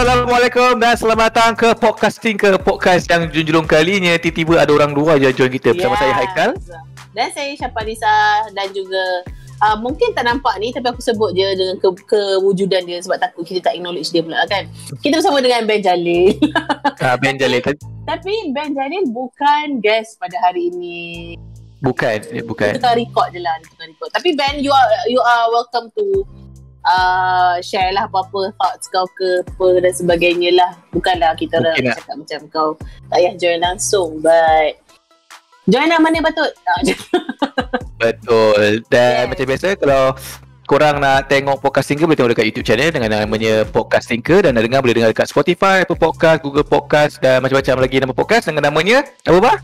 Assalamualaikum dan selamat datang ke podcasting ke podcast yang junjung kalinya tiba-tiba ada orang dua je join kita bersama yeah. saya Haikal dan saya Syafalisa dan juga uh, mungkin tak nampak ni tapi aku sebut je dengan ke- kewujudan dia sebab takut kita tak acknowledge dia pula kan kita bersama dengan Ben Jalil uh, Ben Jalil tapi, tapi Ben Jalil bukan guest pada hari ini bukan eh, bukan kita record je lah kita record tapi Ben you are you are welcome to uh, share lah apa-apa thoughts kau ke apa dan sebagainya lah. Bukanlah kita okay dah cakap macam kau tak payah join langsung but join lah mana patut. Ah, Betul. Dan yes. macam biasa kalau korang nak tengok podcast Tinker boleh tengok dekat YouTube channel dengan namanya Podcast Tinker dan nak dengar boleh dengar dekat Spotify, Apple Podcast, Google Podcast dan macam-macam lagi nama podcast dengan namanya apa bah?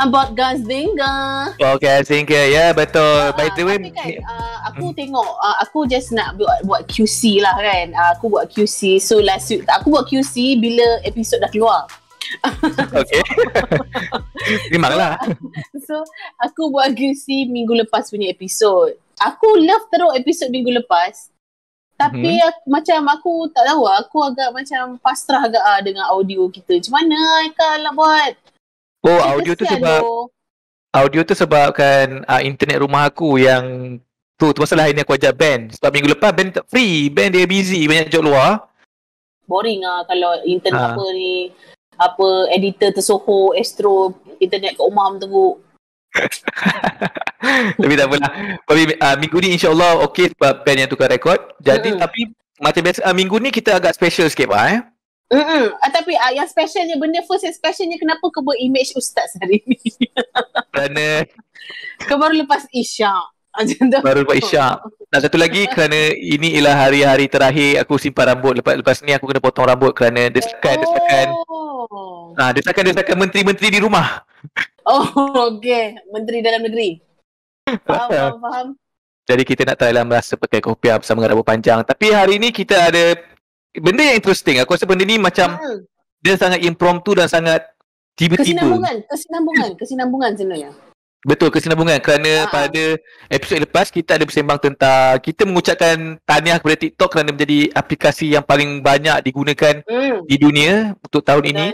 About Gas Dengar Oh Gas Dengar Ya yeah, betul uh, By the way kan uh, Aku mm. tengok uh, Aku just nak buat, buat QC lah kan uh, Aku buat QC So last week Aku buat QC Bila episod dah keluar Okay Terima lah So Aku buat QC Minggu lepas punya episod Aku love teruk episod minggu lepas tapi hmm. aku, macam aku tak tahu lah. aku agak macam pasrah agak ah, dengan audio kita. Macam mana Aika nak buat? Oh Kita audio tu sebab lo. audio tu sebabkan uh, internet rumah aku yang tu tu masalah ini aku ajak band sebab minggu lepas band tak free band dia busy banyak job luar boring lah kalau internet ha. apa ni apa editor tersoho astro internet kat rumah teruk tapi tak apalah tapi uh, minggu ni insyaallah okay sebab band yang tukar rekod jadi hmm. tapi macam biasa uh, minggu ni kita agak special sikit ah eh Mm -mm. Ah, tapi ah, yang specialnya benda first yang specialnya kenapa kau buat image ustaz hari ni? Kerana kau baru lepas isyak. baru lepas isyak. Dan satu lagi kerana ini ialah hari-hari terakhir aku simpan rambut lepas lepas ni aku kena potong rambut kerana desakan desakan. Oh. Ah, desakan desakan menteri-menteri di rumah. Oh, okey. Menteri dalam negeri. Faham, faham, faham. Jadi kita nak try lah merasa pakai kopiah bersama dengan rambut panjang. Tapi hari ni kita ada benda yang interesting aku rasa benda ni macam ha. dia sangat impromptu dan sangat tiba-tiba kesinambungan kesinambungan hmm. kesinambungan sebenarnya Betul kesinambungan kerana Aa. Ah. pada episod lepas kita ada bersembang tentang kita mengucapkan tahniah kepada TikTok kerana menjadi aplikasi yang paling banyak digunakan mm. di dunia untuk tahun Betul. ini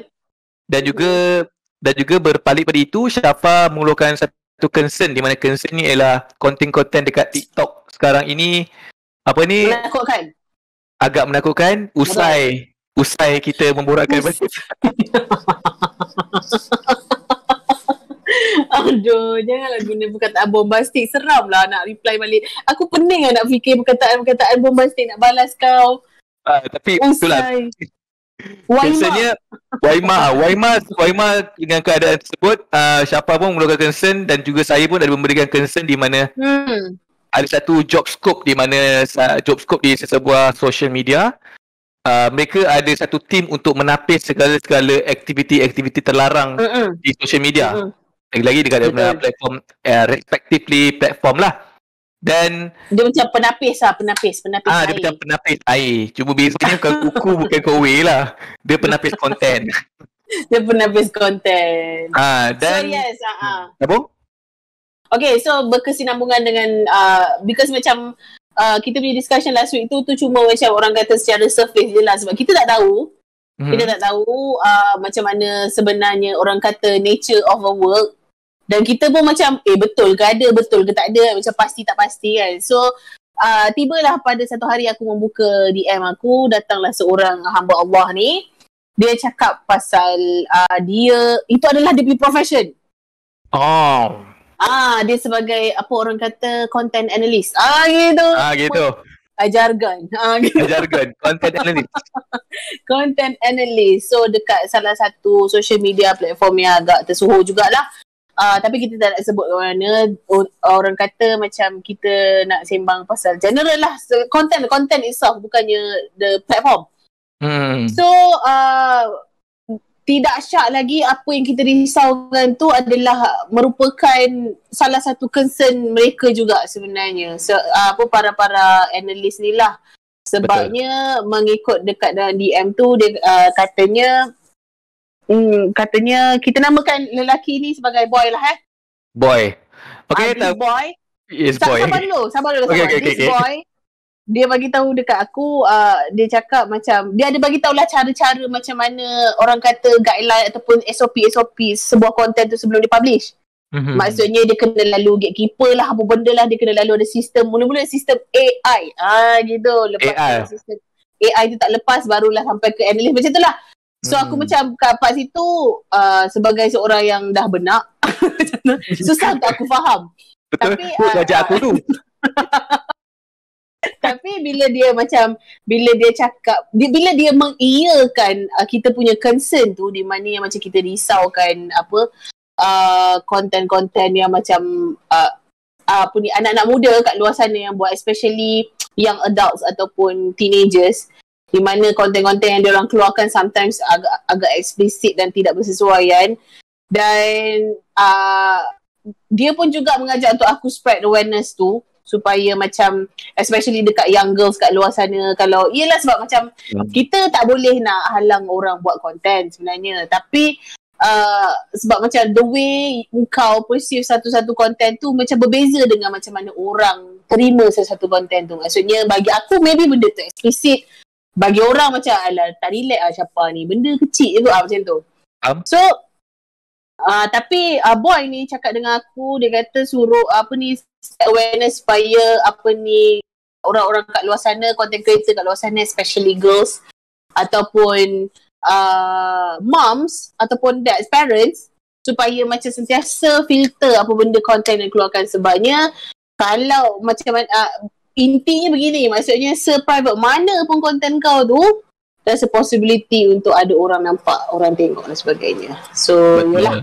dan juga dan juga berpaling pada itu Syafa mengeluarkan satu concern di mana concern ni ialah konten-konten dekat TikTok sekarang ini apa ni menakutkan agak menakutkan usai usai kita memborakkan Us- Aduh, janganlah guna perkataan bombastik. Seramlah nak reply balik. Aku pening lah nak fikir perkataan-perkataan bombastik nak balas kau. Ah, tapi usai. itulah. Biasanya Waima Waima Waima dengan keadaan tersebut uh, ah, siapa pun mengeluarkan concern dan juga saya pun ada memberikan concern di mana hmm ada satu job scope di mana job scope di sebuah social media uh, mereka ada satu team untuk menapis segala-segala aktiviti-aktiviti terlarang Mm-mm. di social media Mm-mm. lagi-lagi dekat Mm-mm. platform uh, respectively platform lah dan dia macam penapis lah penapis penapis ah, air dia macam penapis air cuba biasanya ni bukan kuku bukan kowe lah dia penapis konten dia penapis konten ah, dan so yes uh-huh. Okay, so berkesinambungan dengan uh, because macam uh, kita punya discussion last week tu tu cuma macam orang kata secara surface je lah sebab kita tak tahu hmm kita tak tahu uh, macam mana sebenarnya orang kata nature of a work dan kita pun macam eh betul ke ada betul ke tak ada macam pasti tak pasti kan so uh, lah pada satu hari aku membuka DM aku datanglah seorang hamba Allah ni dia cakap pasal uh, dia itu adalah dia punya profession oh Ah, dia sebagai apa orang kata content analyst. Ah gitu. Ah gitu. Ajargan. Ah, ah gitu. Ajargan, ah, content analyst. content analyst. So dekat salah satu social media platform yang agak tersuhur jugalah. Uh, tapi kita tak nak sebut mana orang kata macam kita nak sembang pasal general lah content content itself bukannya the platform hmm. so uh, tidak syak lagi apa yang kita risaukan tu adalah merupakan salah satu concern mereka juga sebenarnya so, apa para-para analis ni lah sebabnya Betul. mengikut dekat dalam DM tu dia uh, katanya hmm, katanya kita namakan lelaki ni sebagai boy lah eh boy ah, okay tak... boy Is boy. Sabar dulu, sabar dulu. Sabar. Okay, okay, okay, okay. boy, dia bagi tahu dekat aku uh, dia cakap macam dia ada bagi tahu lah cara-cara macam mana orang kata guideline ataupun SOP SOP sebuah konten tu sebelum dia publish. Mm-hmm. Maksudnya dia kena lalu gatekeeper lah apa benda lah dia kena lalu ada sistem mula-mula sistem AI. Ah gitu lepas AI. sistem AI tu tak lepas barulah sampai ke analyst macam itulah. So aku hmm. macam kat part situ uh, sebagai seorang yang dah benak susah untuk aku faham. Betul. Tapi uh, aku tu. tapi bila dia macam bila dia cakap bila dia mengiyakan uh, kita punya concern tu di mana yang macam kita risaukan apa uh, konten-konten content yang macam uh, uh, apa ni anak-anak muda kat luar sana yang buat especially young adults ataupun teenagers di mana konten-konten yang orang keluarkan sometimes agak agak explicit dan tidak bersesuaian dan uh, dia pun juga mengajak untuk aku spread awareness tu supaya macam especially dekat young girls kat luar sana kalau iyalah sebab macam hmm. kita tak boleh nak halang orang buat content sebenarnya tapi uh, sebab macam the way kau perceive satu-satu content tu macam berbeza dengan macam mana orang terima sesuatu content tu maksudnya bagi aku maybe benda tu explicit bagi orang macam alah tak relax lah siapa ni benda kecil je tu lah macam tu um. so Uh, tapi uh, boy ni cakap dengan aku dia kata suruh apa ni awareness supaya apa ni orang-orang kat luar sana content creator kat luar sana especially girls ataupun uh, moms ataupun dads parents supaya macam sentiasa filter apa benda content yang keluarkan sebabnya kalau macam uh, intinya begini maksudnya se private mana pun content kau tu there's a possibility untuk ada orang nampak, orang tengok dan sebagainya. So, yalah.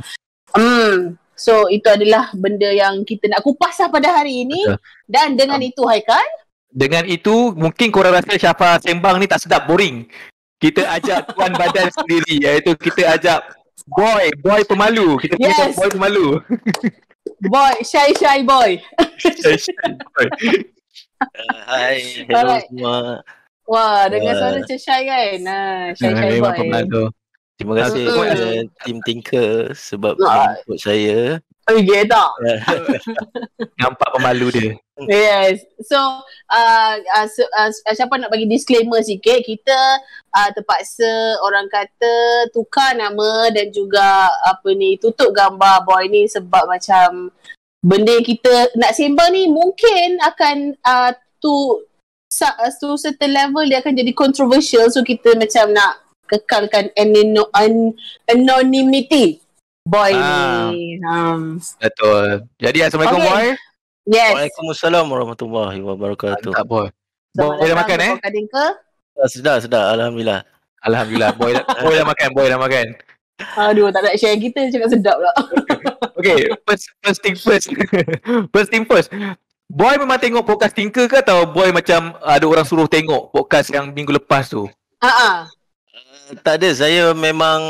Hmm. So, itu adalah benda yang kita nak kupas lah pada hari ini. Betul. Dan dengan um, itu, Haikal. Dengan itu, mungkin korang rasa Syafa Sembang ni tak sedap, boring. Kita ajak tuan badan sendiri, iaitu kita ajak boy, boy pemalu. Kita yes. ajak boy pemalu. boy, shy, shy boy. shy, shy boy. Hai, uh, hello Alright. semua. Wah, dengan uh, suara macam Syai kan. Syai Syai Boy. Terima kasih uh, kepada uh, Tinker sebab uh, input saya. Oh, okay, tak. Nampak pemalu dia. Yes. So, uh, uh, uh, uh, siapa nak bagi disclaimer sikit, kita uh, terpaksa orang kata tukar nama dan juga apa ni tutup gambar boy ni sebab macam benda kita nak sembang ni mungkin akan uh, tu so, so certain level dia akan jadi controversial so kita macam nak kekalkan anino- an- anonymity boy ah. ni um. ha. betul jadi assalamualaikum okay. boy yes waalaikumsalam warahmatullahi wabarakatuh tak boy so, boy dah makan eh ah, sedar sedar alhamdulillah alhamdulillah boy boy dah makan boy dah makan Aduh, tak nak share kita cakap sedap lah. okay, first, first thing first. first thing first. Boy memang tengok podcast Tinker ke atau Boy macam uh, ada orang suruh tengok podcast yang minggu lepas tu? Haa. Uh-uh. Tak ada. Saya memang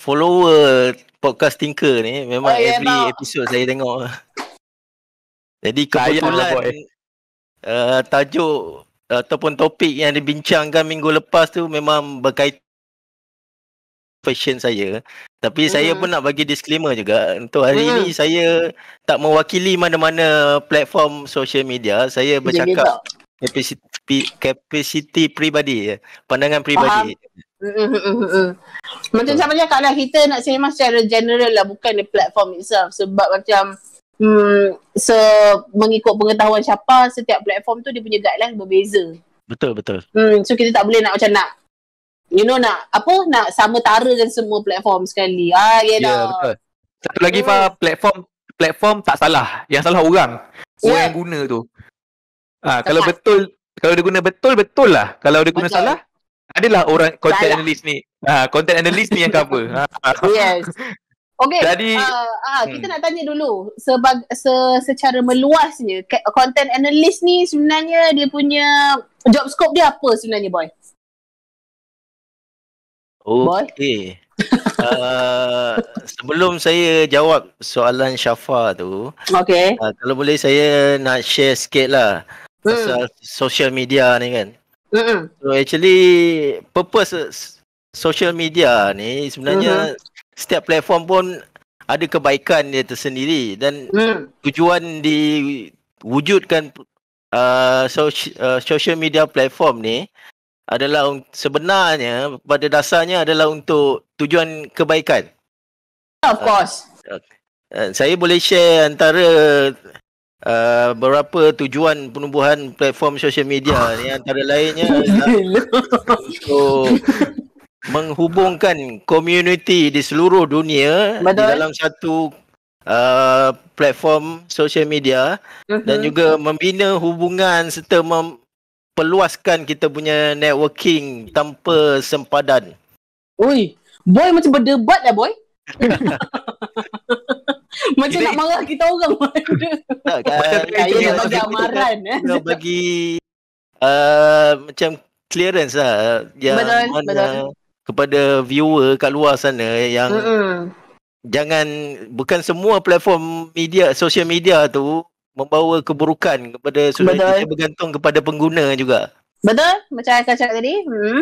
follower podcast Tinker ni. Memang oh, yeah, every no. episode saya tengok. Jadi lah, kebetulan uh, tajuk ataupun topik yang dibincangkan minggu lepas tu memang berkaitan passion saya. Tapi hmm. saya pun mm-hmm. nak bagi disclaimer juga. Untuk hari hmm. ini mm-hmm. saya tak mewakili mana-mana platform social media. Saya bercakap capacity kapasiti peribadi pandangan peribadi Faham. Mm-hmm, macam sama cakap lah, kita nak sembang secara general lah bukan di platform itself sebab macam hmm, se so mengikut pengetahuan siapa setiap platform tu dia punya guideline berbeza betul betul hmm, so kita tak boleh nak macam nak you know nak apa nak sama tara dan semua platform sekali. Ah, ya yeah, ya, yeah, betul. Satu lagi Fah, hmm. platform platform tak salah. Yang salah orang. Orang yeah. yang guna tu. Ah, ha, kalau betul kalau dia guna betul betul lah. Kalau dia guna betul. salah adalah orang content salah. analyst ni. Ah, ha, content analyst ni yang cover. Ah. yes. Okay, Jadi, uh, uh, hmm. kita nak tanya dulu sebag, se, secara meluasnya content analyst ni sebenarnya dia punya job scope dia apa sebenarnya boy? Okay. uh, sebelum saya jawab soalan Syafa tu, okay. uh, kalau boleh saya nak share sikit lah mm. social media ni kan. Mm-mm. So actually, purpose social media ni sebenarnya mm-hmm. setiap platform pun ada kebaikan dia tersendiri dan mm. tujuan diwujudkan uh, uh, social media platform ni adalah sebenarnya pada dasarnya adalah untuk tujuan kebaikan. Of course. Uh, uh, saya boleh share antara uh, eh, berapa tujuan penubuhan platform sosial media ni antara lainnya untuk menghubungkan community di seluruh dunia Betul. di dalam satu uh, platform sosial media uh-huh. dan juga membina hubungan serta mem- perluaskan kita punya networking tanpa sempadan. Oi, boy macam berdebat lah boy. macam kita... nak marah kita orang. Kaya nak kan, bagi kan. amaran. Kaya eh. bagi uh, macam clearance lah. Yang Kepada viewer kat luar sana yang mm-hmm. jangan, bukan semua platform media, social media tu membawa keburukan kepada sudah kita bergantung kepada pengguna juga. Betul? Macam saya cakap tadi. Hmm.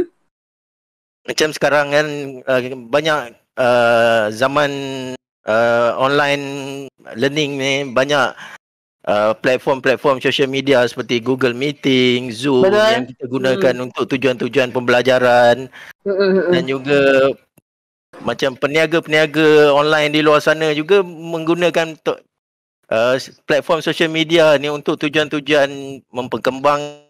Macam sekarang kan uh, banyak uh, zaman uh, online learning ni banyak uh, platform-platform social media seperti Google Meeting, Zoom Betul? yang kita gunakan hmm. untuk tujuan-tujuan pembelajaran hmm. hmm, hmm. dan juga macam peniaga-peniaga online di luar sana juga menggunakan Uh, platform social media ni untuk tujuan-tujuan memperkembang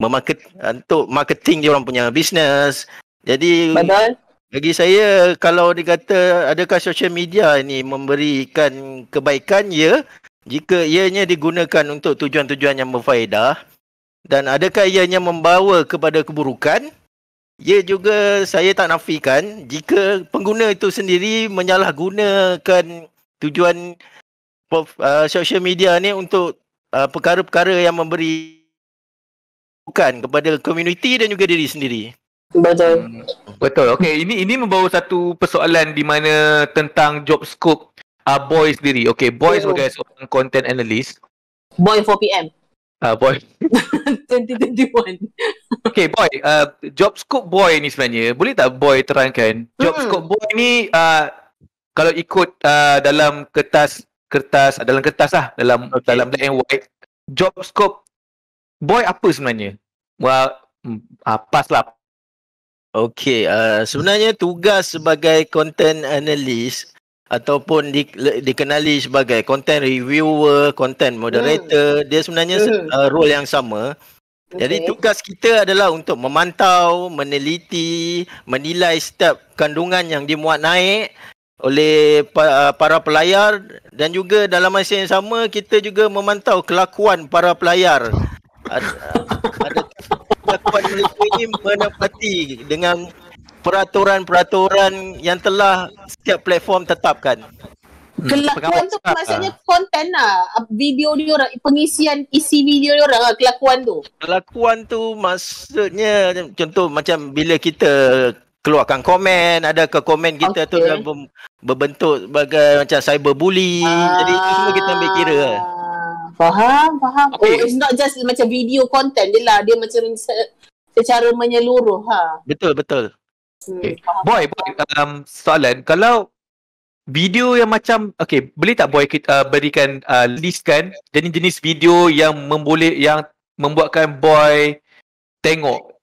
memarket uh, untuk marketing dia orang punya bisnes. Jadi Badal. bagi saya kalau dikata adakah social media ni memberikan kebaikan ya jika ianya digunakan untuk tujuan-tujuan yang berfaedah dan adakah ianya membawa kepada keburukan ia juga saya tak nafikan jika pengguna itu sendiri menyalahgunakan tujuan uh, social media ni untuk uh, perkara-perkara yang memberi bukan kepada community dan juga diri sendiri. Betul. Hmm, betul. Okay, ini ini membawa satu persoalan di mana tentang job scope uh, boy sendiri. Okay, boy sebagai oh. seorang content analyst. Boy 4pm. Ah, uh, boy. 2021. Okay, boy. Uh, job scope boy ni sebenarnya, boleh tak boy terangkan? Job hmm. scope boy ni uh, kalau ikut uh, dalam kertas kertas dalam kertas lah dalam okay. dalam black and white job scope boy apa sebenarnya well uh, hmm, ah, pas lah okay uh, sebenarnya tugas sebagai content analyst ataupun di, dikenali sebagai content reviewer content moderator hmm. dia sebenarnya hmm. uh, role yang sama Okay. Jadi tugas kita adalah untuk memantau, meneliti, menilai setiap kandungan yang dimuat naik oleh ah, para pelayar dan juga dalam masa yang sama kita juga memantau kelakuan para pelayar ada kelakuan mereka ini menepati dengan peraturan-peraturan yang telah setiap platform tetapkan hmm. kelakuan tu maksudnya konten lah video dia orang pengisian isi video dia orang lah kelakuan tu kelakuan tu maksudnya contoh macam bila kita keluarkan komen ada ke komen kita okay. tu dalam ber, berbentuk bagai macam cyberbully ah. jadi itu semua kita ambil kira faham faham okay. oh, it's not just macam video content je lah dia macam secara menyeluruh ha betul betul hmm, okay. boy boy um, soalan kalau video yang macam okay boleh tak boy kita uh, berikan uh, list kan jenis-jenis video yang memboleh yang membuatkan boy tengok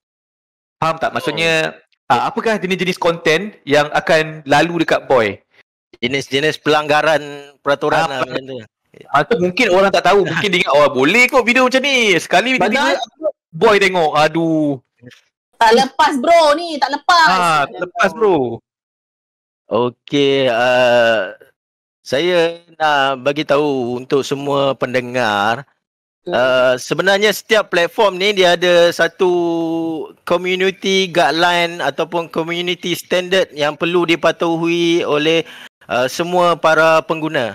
faham tak maksudnya oh uh, apakah jenis-jenis konten yang akan lalu dekat boy jenis-jenis pelanggaran peraturan lah, apa lah, macam tu atau ah, mungkin orang tak tahu mungkin dia ingat oh, boleh kok video macam ni sekali tiba tiba boy tengok aduh tak lepas bro ni tak lepas ha tak lepas bro Okay, uh, saya nak bagi tahu untuk semua pendengar Uh, sebenarnya setiap platform ni dia ada satu community guideline ataupun community standard yang perlu dipatuhi oleh uh, semua para pengguna.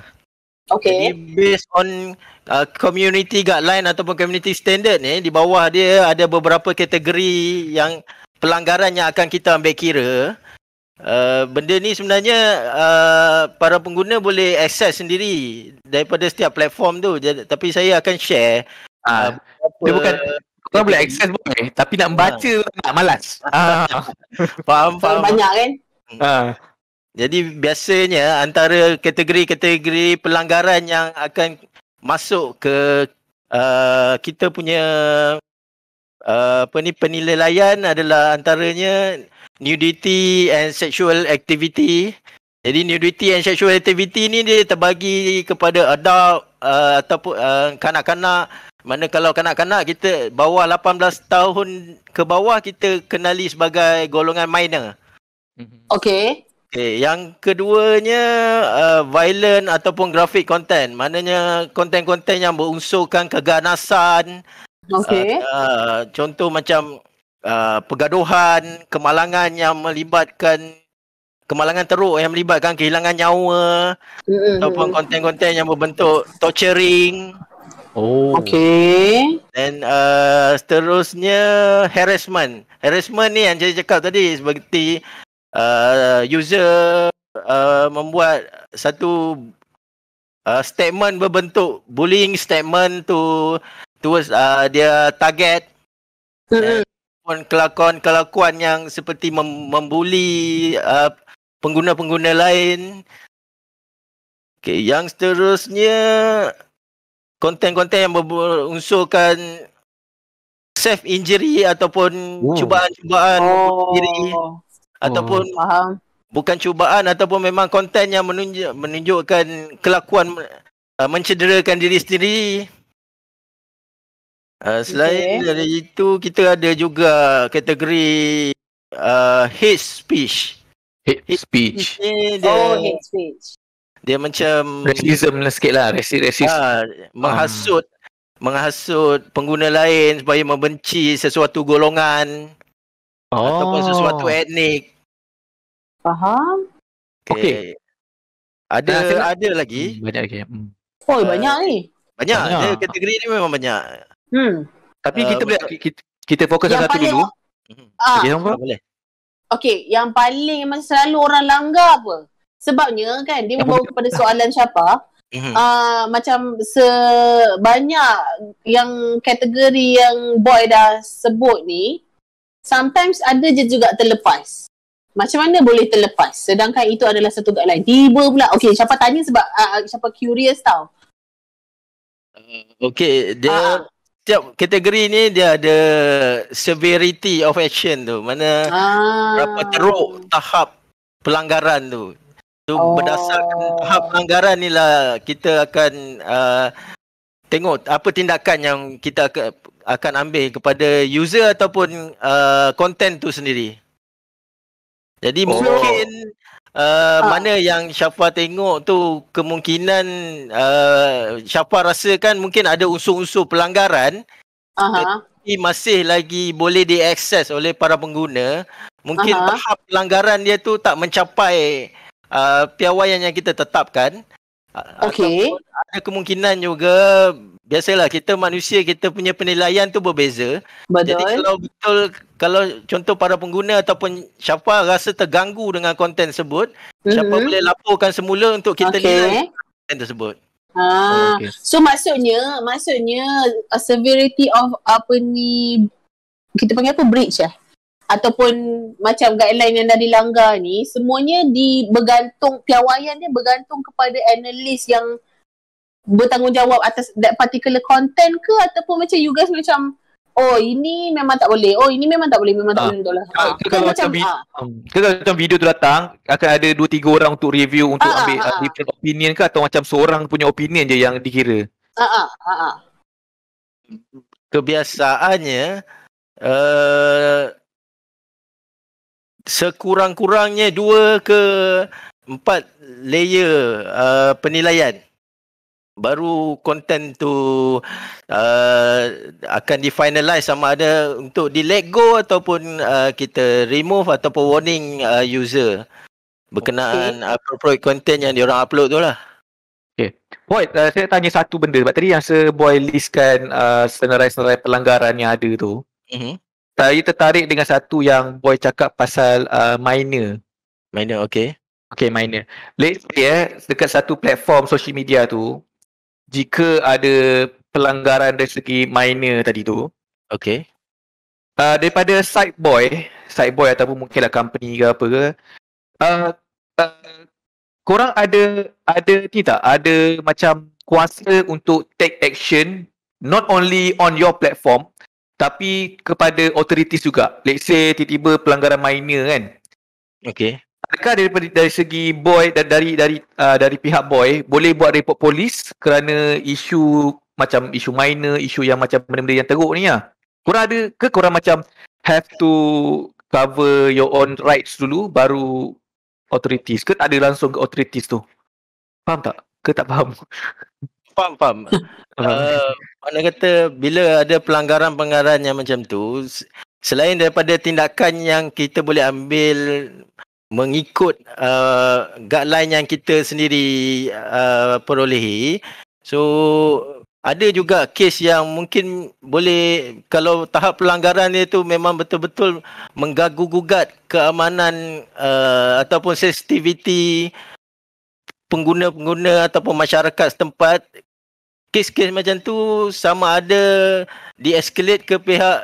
Okay. Jadi based on uh, community guideline ataupun community standard ni di bawah dia ada beberapa kategori yang pelanggaran yang akan kita ambil kira. Uh, benda ni sebenarnya uh, para pengguna boleh access sendiri daripada setiap platform tu. Jadi, tapi saya akan share. Ah, uh, apa dia bukan kau boleh access boleh tapi nak ah. baca uh. nak malas. Uh. faham faham. banyak kan? Uh. Jadi biasanya antara kategori-kategori pelanggaran yang akan masuk ke uh, kita punya uh, apa ni penilaian adalah antaranya nudity and sexual activity. Jadi nudity and sexual activity ni dia terbagi kepada adult uh, ataupun uh, kanak-kanak. Mana kalau kanak-kanak kita bawah 18 tahun ke bawah kita kenali sebagai golongan minor. Mm-hmm. Okay. Okay, yang keduanya uh, violent ataupun graphic content. Maknanya content-content yang berunsurkan keganasan. Okay. Uh, uh, contoh macam Uh, pergaduhan, kemalangan yang melibatkan kemalangan teruk yang melibatkan kehilangan nyawa mm-hmm. ataupun konten-konten yang berbentuk torturing. Oh. Okay. Dan uh, seterusnya harassment. Harassment ni yang saya cakap tadi seperti uh, user uh, membuat satu uh, statement berbentuk bullying statement to towards uh, dia target. Mm-hmm ataupun kelakuan-kelakuan yang seperti mem- membuli uh, pengguna-pengguna lain. Okay, yang seterusnya konten-konten yang berunsurkan self injury ataupun oh. cubaan-cubaan oh. diri ataupun oh. faham bukan cubaan ataupun memang konten yang menunjuk, menunjukkan kelakuan uh, mencederakan diri sendiri Uh, selain okay. dari itu, kita ada juga kategori uh, hate speech. Hate, hate speech. Oh, dia, oh, hate speech. Dia macam... Racism lah sikit lah. Racist-racist. Uh, ah, menghasut. Menghasut pengguna lain supaya membenci sesuatu golongan. Oh. Ataupun sesuatu oh. etnik. Faham. Okay. okay. Ada nah, ada lagi. Hmm, banyak lagi. Okay. Hmm. Oh, banyak ni. Uh, banyak. banyak. Dia, kategori ni memang banyak. Hmm. Tapi kita eh, boleh kita, kita fokus yang satu paling, dulu. Mhm. Ah. Uh, okay, boleh. Okey, yang paling memang selalu orang langgar apa? Sebabnya kan dia membawa kepada soalan siapa? Uh, macam sebanyak yang kategori yang boy dah sebut ni sometimes ada je juga terlepas. Macam mana boleh terlepas sedangkan itu adalah satu guideline. Tiba pula okey siapa tanya sebab uh, siapa curious tau. Uh, eh, okay, dia uh, setiap kategori ni dia ada severity of action tu mana ah. berapa teruk tahap pelanggaran tu tu oh. berdasarkan tahap pelanggaran ni lah kita akan uh, tengok apa tindakan yang kita akan ambil kepada user ataupun uh, content tu sendiri jadi oh. mungkin uh, ha. mana yang Syafa tengok tu kemungkinan uh, Syafa kan mungkin ada unsur-unsur pelanggaran tapi masih lagi boleh diakses oleh para pengguna mungkin Aha. tahap pelanggaran dia tu tak mencapai uh, piawaian yang kita tetapkan Okey. Ada kemungkinan juga biasalah kita manusia kita punya penilaian tu berbeza. Badal. Jadi kalau betul kalau contoh para pengguna ataupun siapa rasa terganggu dengan konten tersebut, mm-hmm. siapa boleh laporkan semula untuk kita okay. nilai konten tersebut. Ah, oh, okay. so maksudnya maksudnya severity of apa ni kita panggil apa breach ah? ataupun macam guideline yang dah dilanggar ni semuanya di bergantung piawaian dia bergantung kepada analis yang bertanggungjawab atas that particular content ke ataupun macam you guys macam oh ini memang tak boleh oh ini memang tak boleh memang tak ha. boleh lah. ha. kalau ah. kan macam ha. kalau macam video tu datang akan ada dua tiga orang untuk review untuk ha. ambil ha. different opinion ke atau macam seorang punya opinion je yang dikira ha. Ha. Ha. kebiasaannya uh, sekurang-kurangnya dua ke empat layer uh, penilaian baru konten tu uh, akan difinalize sama ada untuk di let go ataupun uh, kita remove ataupun warning uh, user berkenaan okay. appropriate konten yang orang upload tu lah. Okay. Boy, uh, saya tanya satu benda sebab tadi yang seboy listkan uh, senarai-senarai pelanggaran yang ada tu. Mm-hmm saya tertarik dengan satu yang boy cakap pasal uh, minor. Minor, okay. Okay, minor. Let's say eh, dekat satu platform social media tu, jika ada pelanggaran dari segi minor tadi tu, okay. Uh, daripada side boy, side boy ataupun mungkinlah company ke apa ke, uh, uh, korang ada, ada ni tak? Ada macam kuasa untuk take action not only on your platform tapi kepada authorities juga. Let's say tiba-tiba pelanggaran minor kan. okey? Adakah daripada, dari segi boy dan dari dari uh, dari pihak boy boleh buat report polis kerana isu macam isu minor, isu yang macam benda-benda yang teruk ni lah. Korang ada ke kurang macam have to cover your own rights dulu baru authorities ke tak ada langsung ke authorities tu? Faham tak? Ke tak faham? faham faham. uh, mana kata bila ada pelanggaran-pelanggaran yang macam tu selain daripada tindakan yang kita boleh ambil mengikut uh, guideline yang kita sendiri uh, perolehi so ada juga kes yang mungkin boleh kalau tahap pelanggaran itu memang betul-betul mengganggu gugat keamanan uh, ataupun sensitiviti pengguna-pengguna ataupun masyarakat setempat kes-kes macam tu sama ada di-escalate ke pihak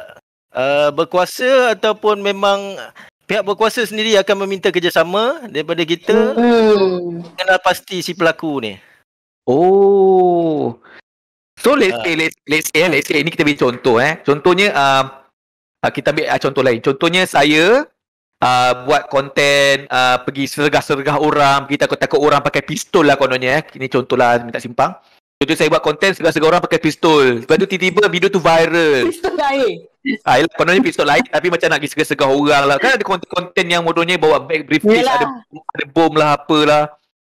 uh, berkuasa ataupun memang pihak berkuasa sendiri akan meminta kerjasama daripada kita hmm. kenal pasti si pelaku ni. Oh. So let's ah. say, let's, let's say, eh, let's say. Ini kita beri contoh eh. Contohnya, um, ah, kita ambil uh, contoh lain. Contohnya saya uh, buat konten uh, pergi sergah-sergah orang. Kita takut-takut orang pakai pistol lah kononnya eh. Ini contoh lah, minta simpang. Contoh saya buat konten segala segala orang pakai pistol. Lepas tu tiba-tiba video tu viral. Pistol lain. Ha, ah, kononnya pistol lain tapi macam nak segala segala orang lah. Kan ada konten-konten yang modonya bawa back briefcase, Yalah. ada, ada bom lah apa apalah.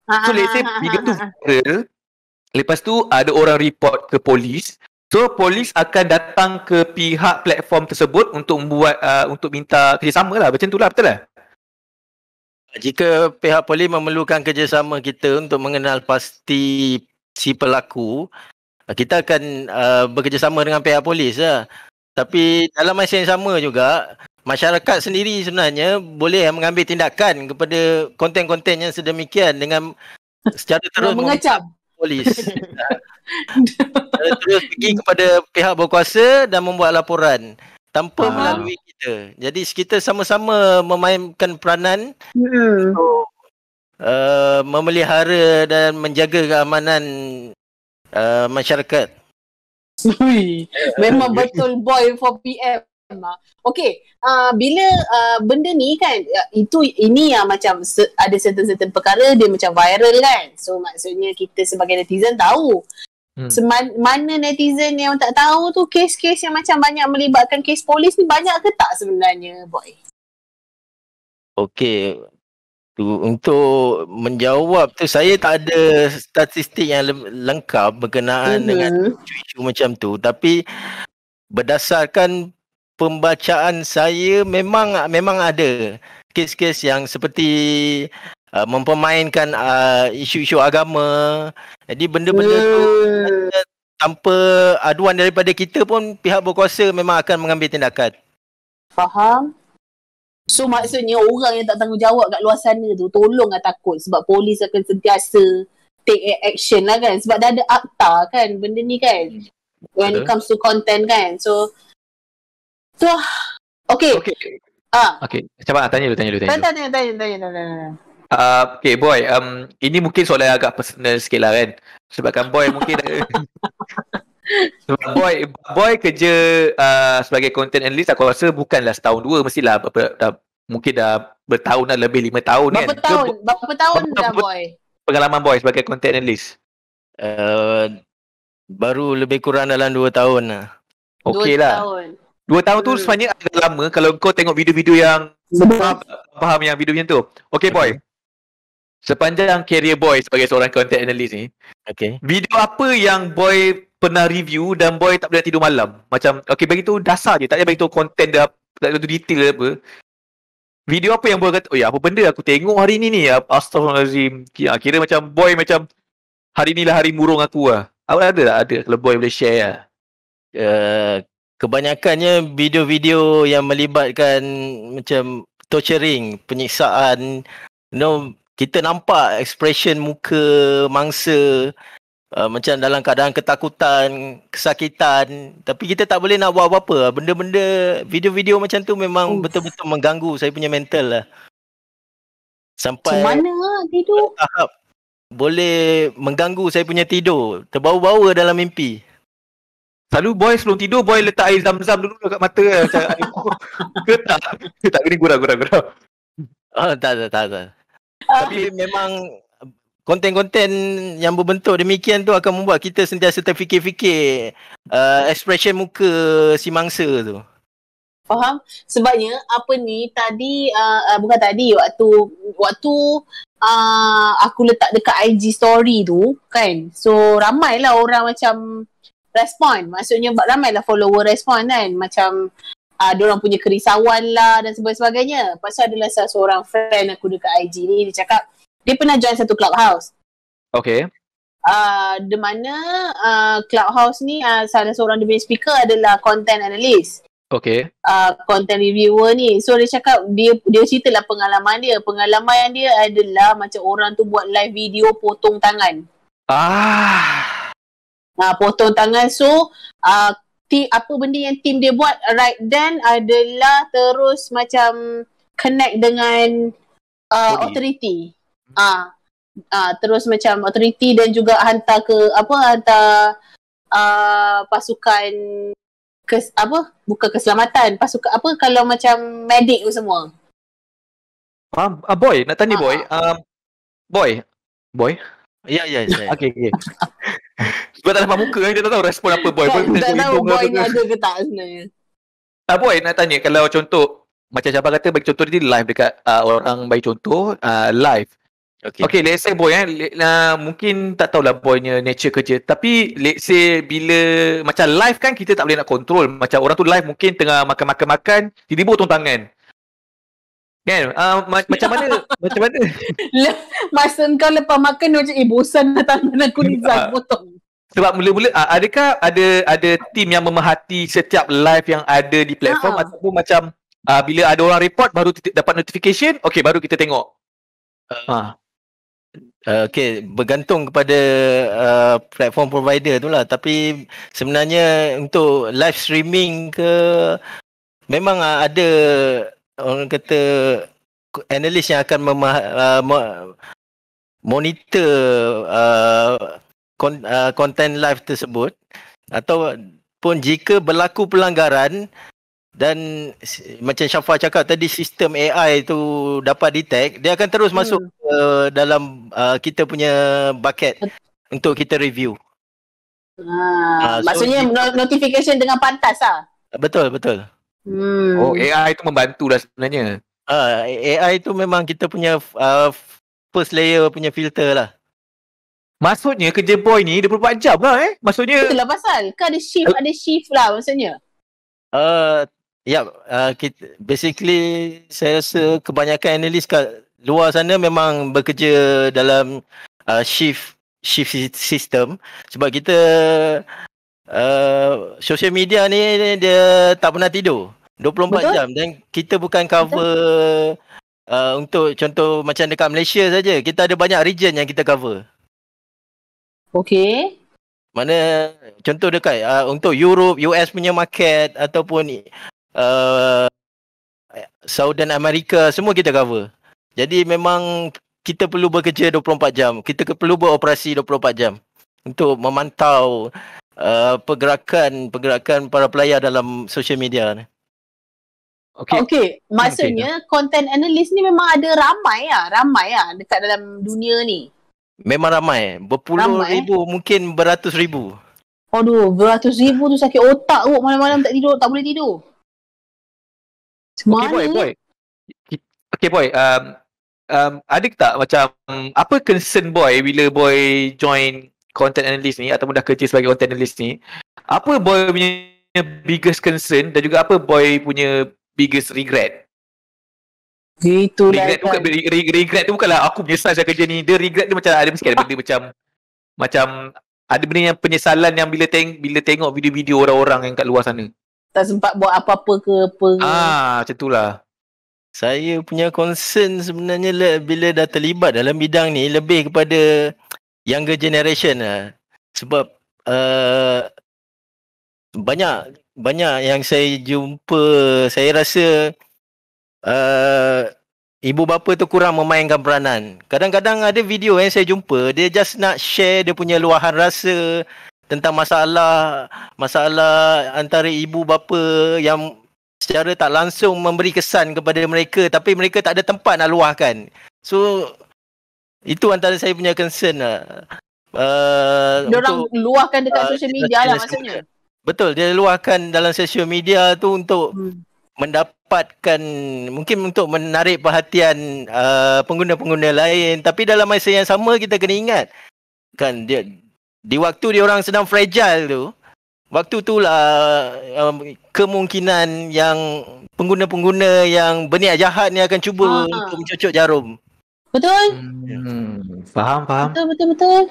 Ah, so let's say ah, ah, video tu viral. Lepas tu ada orang report ke polis. So polis akan datang ke pihak platform tersebut untuk membuat uh, untuk minta kerjasama lah. Macam tu lah betul lah. Jika pihak polis memerlukan kerjasama kita untuk mengenal pasti si pelaku ah, kita akan uh, bekerjasama dengan pihak polis lah. tapi dalam masa yang sama juga masyarakat sendiri sebenarnya boleh mengambil tindakan kepada konten-konten yang sedemikian dengan secara terus mengacap polis terus pergi kepada pihak berkuasa dan membuat laporan tanpa uh. melalui kita jadi kita sama-sama memainkan peranan hmm. untuk uh, memelihara dan menjaga keamanan uh, masyarakat. Sui. Memang betul boy For pm Okay, uh, bila uh, benda ni kan, ya, itu ini yang macam se- ada certain-certain perkara dia macam viral kan. So maksudnya kita sebagai netizen tahu. Hmm. Seman- mana netizen yang tak tahu tu kes-kes yang macam banyak melibatkan kes polis ni banyak ke tak sebenarnya boy? Okay, tu untuk menjawab tu saya tak ada statistik yang lengkap berkenaan mm. dengan isu-isu macam tu tapi berdasarkan pembacaan saya memang memang ada kes-kes yang seperti uh, mempermainkan uh, isu-isu agama jadi benda-benda mm. tu tanpa aduan daripada kita pun pihak berkuasa memang akan mengambil tindakan faham So maksudnya orang yang tak tanggungjawab kat luar sana tu tolonglah takut sebab polis akan sentiasa take action lah kan sebab dah ada akta kan benda ni kan when ada. it comes to content kan so so lah. okay okay ah okay cepat lah, tanya dulu tanya dulu tanya tanya tanya tanya tanya tanya Uh, okay boy, um, ini mungkin soalan agak personal sikit lah kan Sebabkan boy mungkin Sebab boy boy kerja uh, sebagai content analyst aku rasa bukanlah setahun dua mestilah apa dah mungkin dah bertahun dah lebih lima tahun berapa kan. Tahun? Ke, berapa tahun? Berapa tahun dah boy? Pengalaman boy sebagai content analyst. Uh, baru lebih kurang dalam dua tahun lah. Okey lah. tahun. Dua tahun tu hmm. sebenarnya agak lama kalau kau tengok video-video yang faham, faham yang video yang tu. Okey boy. Sepanjang career boy sebagai seorang content analyst ni. Okey. Video apa yang boy pernah review dan boy tak boleh tidur malam. Macam okay bagi tu dasar je. Tak payah bagi tu content dia tak tu detail dia apa. Video apa yang boy kata, oh ya apa benda aku tengok hari ni ni. Ya, Astaghfirullahalazim. Kira, ah, kira macam boy macam hari ni lah hari murung aku lah. Apa ada tak? Ada kalau boy boleh share lah. Uh, kebanyakannya video-video yang melibatkan macam torturing, penyiksaan. You know, kita nampak expression muka mangsa uh, macam dalam keadaan ketakutan, kesakitan, tapi kita tak boleh nak buat apa-apa. Benda-benda video-video macam tu memang betul-betul mengganggu saya punya mental lah. Sampai Macam mana lah tidur? Tahap boleh mengganggu saya punya tidur, terbau-bau dalam mimpi. Selalu boy sebelum tidur boy letak air zam-zam dulu dekat mata kan. macam air ke tak tak kena gurau-gurau. Oh, ah, tak tak tak. tak. Ah. Tapi memang konten-konten yang berbentuk demikian tu akan membuat kita sentiasa terfikir-fikir uh, expression muka si mangsa tu. Faham? Sebabnya apa ni tadi uh, uh, bukan tadi waktu waktu uh, aku letak dekat IG story tu kan. So ramailah orang macam respon. Maksudnya ramailah follower respon kan. Macam uh, dia orang punya kerisauan lah dan sebagainya. Pasal adalah salah seorang friend aku dekat IG ni dia cakap dia pernah join satu clubhouse. Okay. Uh, di mana uh, clubhouse ni uh, salah seorang dia speaker adalah content analyst. Okay. Uh, content reviewer ni. So dia cakap dia dia ceritalah pengalaman dia. Pengalaman dia adalah macam orang tu buat live video potong tangan. Ah. Nah, potong tangan so uh, ti, apa benda yang team dia buat right then adalah terus macam connect dengan uh, authority. Ah, ah terus macam authority dan juga hantar ke apa hantar ah, pasukan ke apa Buka keselamatan pasukan apa kalau macam medik tu semua. Ah, ah boy nak tanya ah. boy. Ah. Um, boy. Boy. Ya ya ya. Okey okey. Gua tak dapat muka eh, dia tak tahu respon apa boy. Tak, tak tahu boy ni ada ke tak sebenarnya. Tak boy nak tanya kalau contoh macam siapa kata bagi contoh ni live dekat uh, orang bagi contoh uh, live. Okay. okay, let's say boy eh. Nah, mungkin tak tahulah boynya nature kerja. Tapi let's say bila macam live kan kita tak boleh nak control. Macam orang tu live mungkin tengah makan-makan-makan, tiba-tiba potong tangan. Kan? Uh, ma- macam mana? macam mana? Le- masa kau lepas makan macam eh bosan lah tangan aku ni Zai ah. potong. Sebab mula-mula uh, adakah ada ada tim yang memahati setiap live yang ada di platform uh ataupun macam uh, bila ada orang report baru dapat notification, okay baru kita tengok. Uh, Eh, okay, bergantung kepada uh, platform provider tu lah. Tapi sebenarnya untuk live streaming ke, memang uh, ada orang kata analis yang akan mema- uh, monitor konten uh, uh, live tersebut. Ataupun jika berlaku pelanggaran, dan macam Syafa cakap tadi sistem AI tu dapat detect dia akan terus hmm. masuk uh, dalam uh, kita punya bucket untuk kita review. Ah, uh, maksudnya kita, notification dengan pantas lah. Betul betul. Hmm. Oh AI tu membantulah sebenarnya. Ah uh, AI tu memang kita punya uh, first layer punya filter lah. Maksudnya kerja boy ni 24 jam lah eh. Maksudnya Itulah pasal. Kan ada shift, ada shift lah maksudnya. Uh, Ya, yeah, uh, basically saya rasa kebanyakan analis kat luar sana memang bekerja dalam uh, shift shift system sebab kita uh, social media ni dia tak pernah tidur 24 Betul? jam dan kita bukan cover uh, untuk contoh macam dekat Malaysia saja kita ada banyak region yang kita cover. Okay. Mana contoh dekat uh, untuk Europe, US punya market ataupun Uh, Southern Amerika semua kita cover. Jadi memang kita perlu bekerja 24 jam. Kita perlu beroperasi 24 jam untuk memantau uh, pergerakan-pergerakan para pelayar dalam social media ni. Okey, okay, maksudnya okay. content analyst ni memang ada ramai lah, ramai lah dekat dalam dunia ni. Memang ramai, berpuluh ramai. Eh? ribu, mungkin beratus ribu. Aduh, beratus ribu tu sakit otak kot malam-malam tak tidur, tak boleh tidur. Semua okay, boy, boy. Okay, boy. Um, um, ada tak macam apa concern boy bila boy join content analyst ni ataupun dah kerja sebagai content analyst ni? Apa boy punya biggest concern dan juga apa boy punya biggest regret? Itu lah regret, kan. bukan, re, re, regret tu bukanlah aku menyesal saya kerja ni. Dia regret dia macam ada mesti ada benda macam macam ada benda yang penyesalan yang bila teng bila tengok video-video orang-orang yang kat luar sana tak sempat buat apa-apa ke apa Ah, macam itulah. Saya punya concern sebenarnya le, bila dah terlibat dalam bidang ni lebih kepada younger generation lah. Sebab uh, banyak banyak yang saya jumpa, saya rasa uh, ibu bapa tu kurang memainkan peranan. Kadang-kadang ada video yang saya jumpa, dia just nak share dia punya luahan rasa, tentang masalah masalah antara ibu bapa yang secara tak langsung memberi kesan kepada mereka tapi mereka tak ada tempat nak luahkan. So itu antara saya punya concern lah. Uh, dia orang luahkan dekat uh, social media lah maksudnya. Betul, dia luahkan dalam social media tu untuk hmm. mendapatkan mungkin untuk menarik perhatian uh, pengguna-pengguna lain tapi dalam masa yang sama kita kena ingat kan dia di waktu dia orang sedang fragile tu waktu tu lah um, kemungkinan yang pengguna-pengguna yang berniat jahat ni akan cuba ha. untuk mencucuk jarum betul hmm, faham faham betul betul betul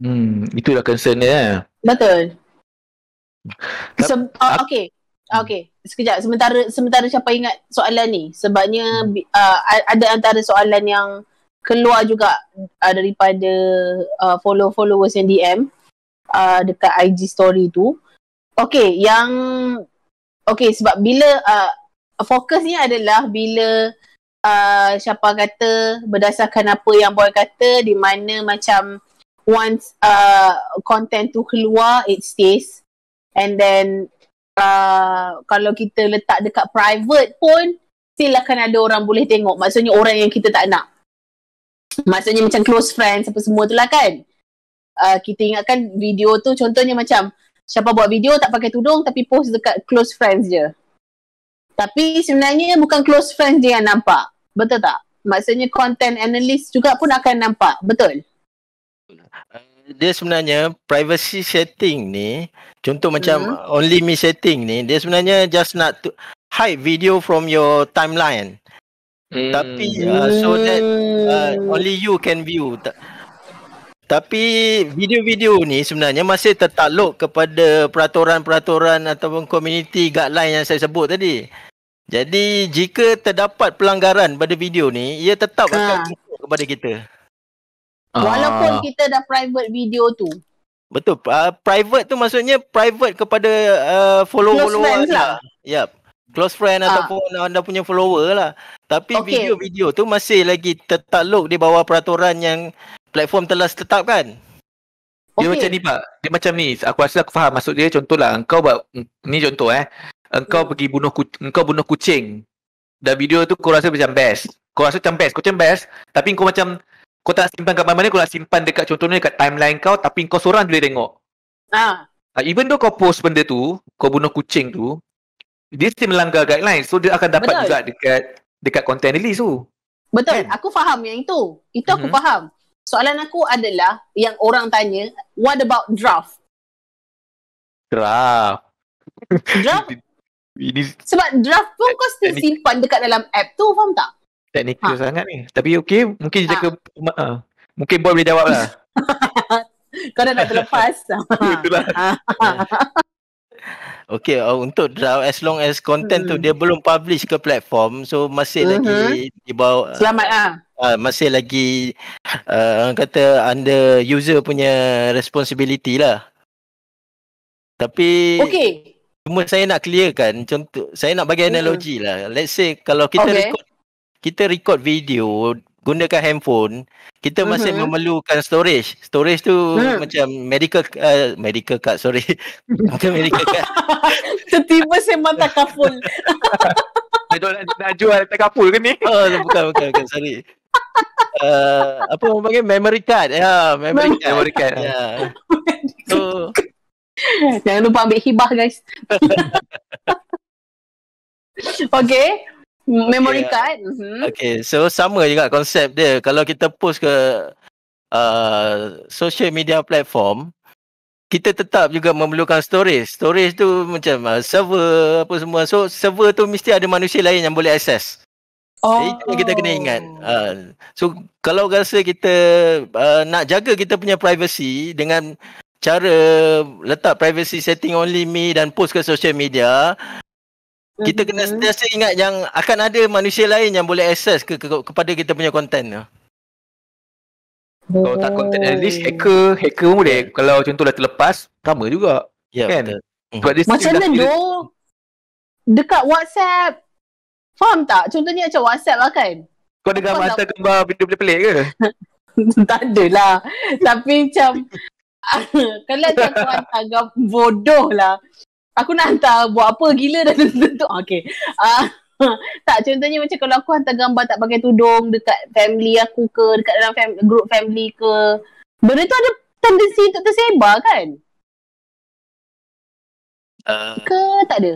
hmm itulah concern dia eh. betul Se- oh, okey okey sekejap sementara sementara siapa ingat soalan ni sebabnya hmm. uh, ada antara soalan yang keluar juga uh, daripada uh, ah, follow-followers yang DM uh, ah, dekat IG story tu. Okay, yang... Okay, sebab bila... Uh, fokusnya adalah bila uh, siapa kata berdasarkan apa yang boleh kata di mana macam once uh, content tu keluar, it stays. And then uh, kalau kita letak dekat private pun silakan ada orang boleh tengok. Maksudnya orang yang kita tak nak maksudnya macam close friends apa semua tu lah kan uh, kita ingatkan video tu contohnya macam siapa buat video tak pakai tudung tapi post dekat close friends je tapi sebenarnya bukan close friends dia yang nampak betul tak maksudnya content analyst juga pun akan nampak betul eh, dia sebenarnya privacy setting ni contoh macam hmm. only me setting ni dia sebenarnya just nak hide video from your timeline Hmm. Tapi uh, so that uh, only you can view. Ta- tapi video-video ni sebenarnya masih tertakluk kepada peraturan-peraturan ataupun community guideline yang saya sebut tadi. Jadi jika terdapat pelanggaran pada video ni, ia tetap ha. akan ah. kepada kita. Walaupun ah. kita dah private video tu. Betul. Uh, private tu maksudnya private kepada uh, follower-follower lah. Yep close friend ah. ataupun anda punya follower lah. Tapi video-video okay. tu masih lagi tertakluk di bawah peraturan yang platform telah tetapkan. Dia okay. macam ni pak. Dia macam ni. Aku rasa aku faham maksud dia. Contohlah engkau buat ni contoh eh. Engkau yeah. Hmm. pergi bunuh ku, engkau bunuh kucing. Dan video tu kau rasa macam best. Kau rasa macam best. Kau macam best. Tapi kau macam kau tak simpan kat mana-mana kau nak simpan dekat contohnya dekat timeline kau tapi kau seorang boleh tengok. Ah. ah. Even though kau post benda tu, kau bunuh kucing tu, dia still melanggar guideline so dia akan dapat Betul. juga dekat dekat content release tu. Betul. Kan? Aku faham yang itu. Itu aku mm-hmm. faham. Soalan aku adalah yang orang tanya what about draft? Draft. Draft. Ini sebab draft pun kau still teknik. simpan dekat dalam app tu, faham tak? Teknik ha. sangat ni. Tapi okay, mungkin ha. jaga uh, ha. mungkin boy boleh jawab lah. kau dah nak terlepas. Itulah. Ha. Ha. Okay, uh, untuk draft as long as content hmm. tu dia belum publish ke platform, so masih uh-huh. lagi mhm. di bawah Selamat ah. Uh, uh, masih lagi uh, kata under user punya responsibility lah. Tapi Okay. Cuma saya nak clearkan contoh saya nak bagi mhm. analogi uh-huh. lah. Let's say kalau kita okay. record kita record video gunakan handphone kita uh-huh. memerlukan storage storage tu uh-huh. macam medical uh, medical card sorry bukan medical card tiba-tiba saya takaful betul nak jual takaful ke ni oh bukan bukan, bukan sorry uh, apa orang panggil memory card ya yeah, memory card memory card ya yeah. so jangan lupa ambil hibah guys okay memory yeah. card. Mm-hmm. Okay, so sama juga konsep dia. Kalau kita post ke uh, social media platform, kita tetap juga memerlukan storage. Storage tu macam uh, server apa semua. So server tu mesti ada manusia lain yang boleh akses. Oh. Itu yang kita kena ingat. Uh, so kalau rasa kita uh, nak jaga kita punya privacy dengan cara letak privacy setting only me dan post ke social media, kita kena mhm. sentiasa ingat yang akan ada manusia lain yang boleh access ke, ke, ke kepada kita punya konten tu. Kalau tak konten at least hacker, hacker pun boleh. Kalau contoh dah terlepas, sama juga. Ya, kan? Betul. Mhm. Macam mana tu? Dekat WhatsApp, faham tak? Contohnya macam WhatsApp lah kan? Kau dengar mata tak... gambar benda-benda pelik ke? tak adalah. Tapi macam, kalau macam kau hantar bodoh lah aku nak hantar buat apa gila dan tentu okey uh, tak contohnya macam kalau aku hantar gambar tak pakai tudung dekat family aku ke dekat dalam fam- group family ke benda tu ada tendensi untuk tersebar kan uh, ke tak ada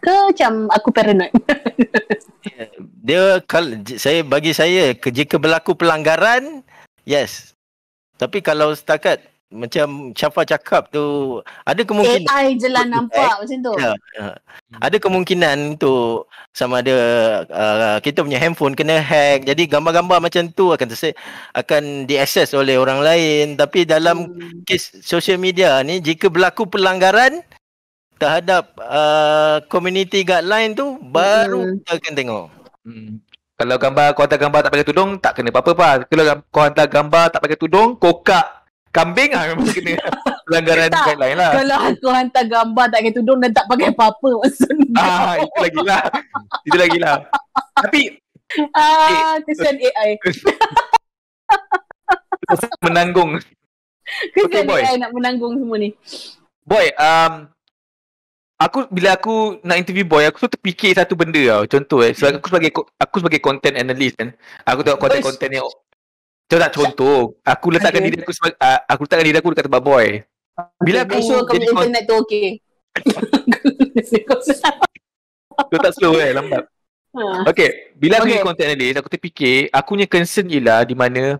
ke macam aku paranoid ya, dia kalau saya bagi saya jika berlaku pelanggaran yes tapi kalau setakat macam Syafa cakap tu ada kemungkinan AI jelah nampak AI. macam tu. Ya. ya. Ada kemungkinan tu sama ada uh, kita punya handphone kena hack. Jadi gambar-gambar macam tu akan terses akan diakses oleh orang lain. Tapi dalam hmm. kes social media ni jika berlaku pelanggaran terhadap uh, community guideline tu baru hmm. kita akan tengok. Hmm. Kalau gambar kau hantar gambar tak pakai tudung tak kena apa-apa. Kalau kau hantar gambar tak pakai tudung kokak Kambing lah memang kena pelanggaran tak, lain lah. Kalau aku hantar gambar tak pakai tudung dan tak pakai apa-apa maksudnya. Ah, itu lagi lah. itu lagi lah. Tapi... Ah, eh, kesian AI. menanggung. Kesian okay, AI nak menanggung semua ni. Boy, um, aku bila aku nak interview boy aku tu terfikir satu benda tau contoh eh sebab hmm. aku sebagai aku sebagai content analyst kan aku tengok content-content yang Contoh tak contoh, aku letakkan okay. diri aku sebagai uh, aku letakkan diri aku dekat tempat boy. Bila aku sure jadi kau internet tu okey. kau tak slow eh, lambat. Ha. Okay, bila aku okay. jadi content analyst, aku terfikir aku punya concern ialah di mana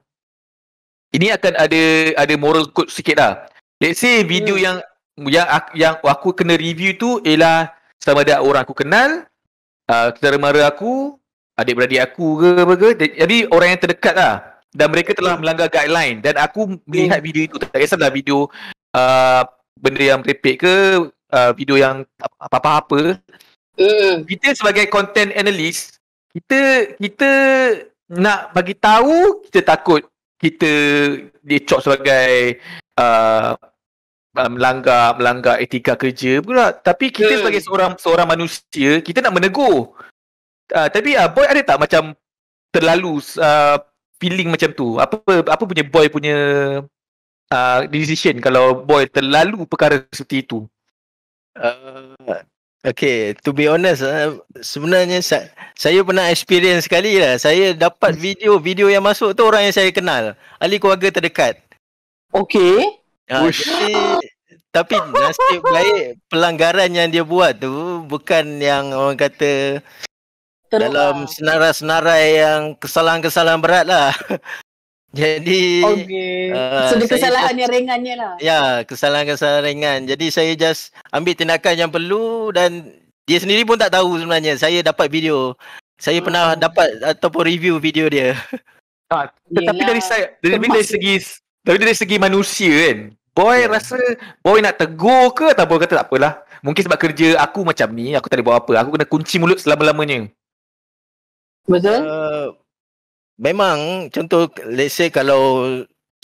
ini akan ada ada moral code sikit lah. Let's say video hmm. yang yang yang aku kena review tu ialah sama ada orang aku kenal, uh, saudara mara aku, adik-beradik aku ke apa ke. Jadi orang yang terdekat lah dan mereka telah melanggar guideline dan aku melihat hmm. video itu tak kisahlah video uh, benda yang repek ke uh, video yang apa-apa hmm. kita sebagai content analyst kita kita nak bagi tahu kita takut kita dicok sebagai uh, melanggar melanggar etika kerja pula tapi kita hmm. sebagai seorang seorang manusia kita nak menegur uh, tapi uh, boy ada tak macam terlalu uh, feeling macam tu apa apa punya boy punya uh, decision kalau boy terlalu perkara seperti itu uh, Okay, to be honest, uh, sebenarnya sa- saya pernah experience sekali lah. Saya dapat video-video yang masuk tu orang yang saya kenal. Ahli keluarga terdekat. Okay. Uh, jadi, tapi nasib baik pelanggaran yang dia buat tu bukan yang orang kata Teruk dalam lah. senarai-senarai yang kesalahan-kesalahan berat lah. Jadi okay. uh, eh, so, kesalahan yang ringannya lah. Ya, kesalahan-kesalahan ringan. Jadi saya just ambil tindakan yang perlu dan dia sendiri pun tak tahu sebenarnya. Saya dapat video. Saya hmm. pernah dapat ataupun review video dia. Ah, ha, tapi dari saya dari, dari, dari segi tapi dari segi manusia kan. Boy yeah. rasa boy nak tegur ke ataupun kata tak apalah. Mungkin sebab kerja aku macam ni, aku tak boleh buat apa. Aku kena kunci mulut selama-lamanya. Betul? Uh, memang contoh let's say kalau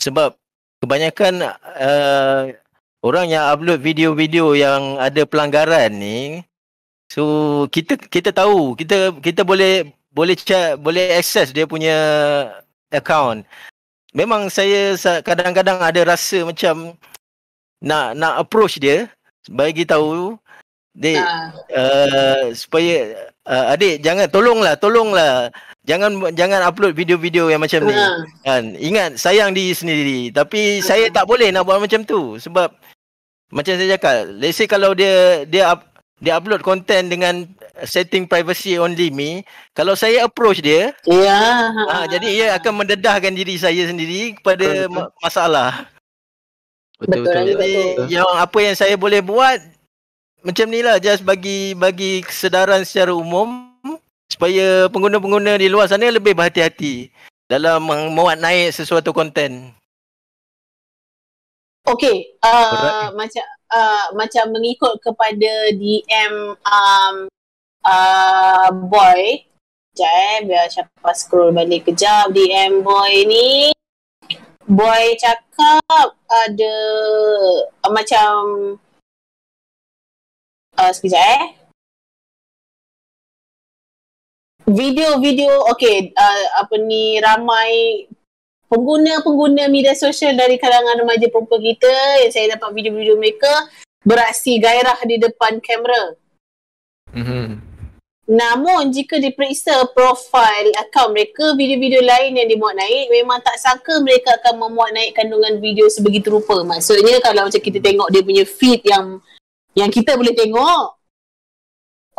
sebab kebanyakan uh, orang yang upload video-video yang ada pelanggaran ni so kita kita tahu kita kita boleh boleh chat boleh access dia punya account memang saya kadang-kadang ada rasa macam nak nak approach dia bagi tahu Dek, ah. uh, supaya uh, adik jangan tolonglah, tolonglah. Jangan jangan upload video-video yang macam ah. ni. Kan? Ingat sayang diri sendiri. Tapi ah. saya tak boleh nak buat macam tu sebab macam saya cakap, let's say kalau dia dia up, dia upload konten dengan setting privacy only me, kalau saya approach dia, ya. Ah, jadi ia akan mendedahkan diri saya sendiri kepada betul, betul. masalah. Betul betul. betul. Jadi, betul. Yang apa yang saya boleh buat macam ni lah just bagi bagi kesedaran secara umum supaya pengguna-pengguna di luar sana lebih berhati-hati dalam memuat naik sesuatu konten. Okay, uh, macam uh, macam mengikut kepada DM um, uh, boy. Sekejap eh, biar siapa scroll balik kejap DM boy ni. Boy cakap ada uh, macam uh, sekejap eh. Video-video, okay, uh, apa ni, ramai pengguna-pengguna media sosial dari kalangan remaja perempuan kita yang saya dapat video-video mereka beraksi gairah di depan kamera. Mm-hmm. Namun, jika diperiksa profil akaun mereka, video-video lain yang dimuat naik, memang tak sangka mereka akan memuat naik kandungan video sebegitu rupa. Maksudnya, kalau macam kita tengok dia punya feed yang yang kita boleh tengok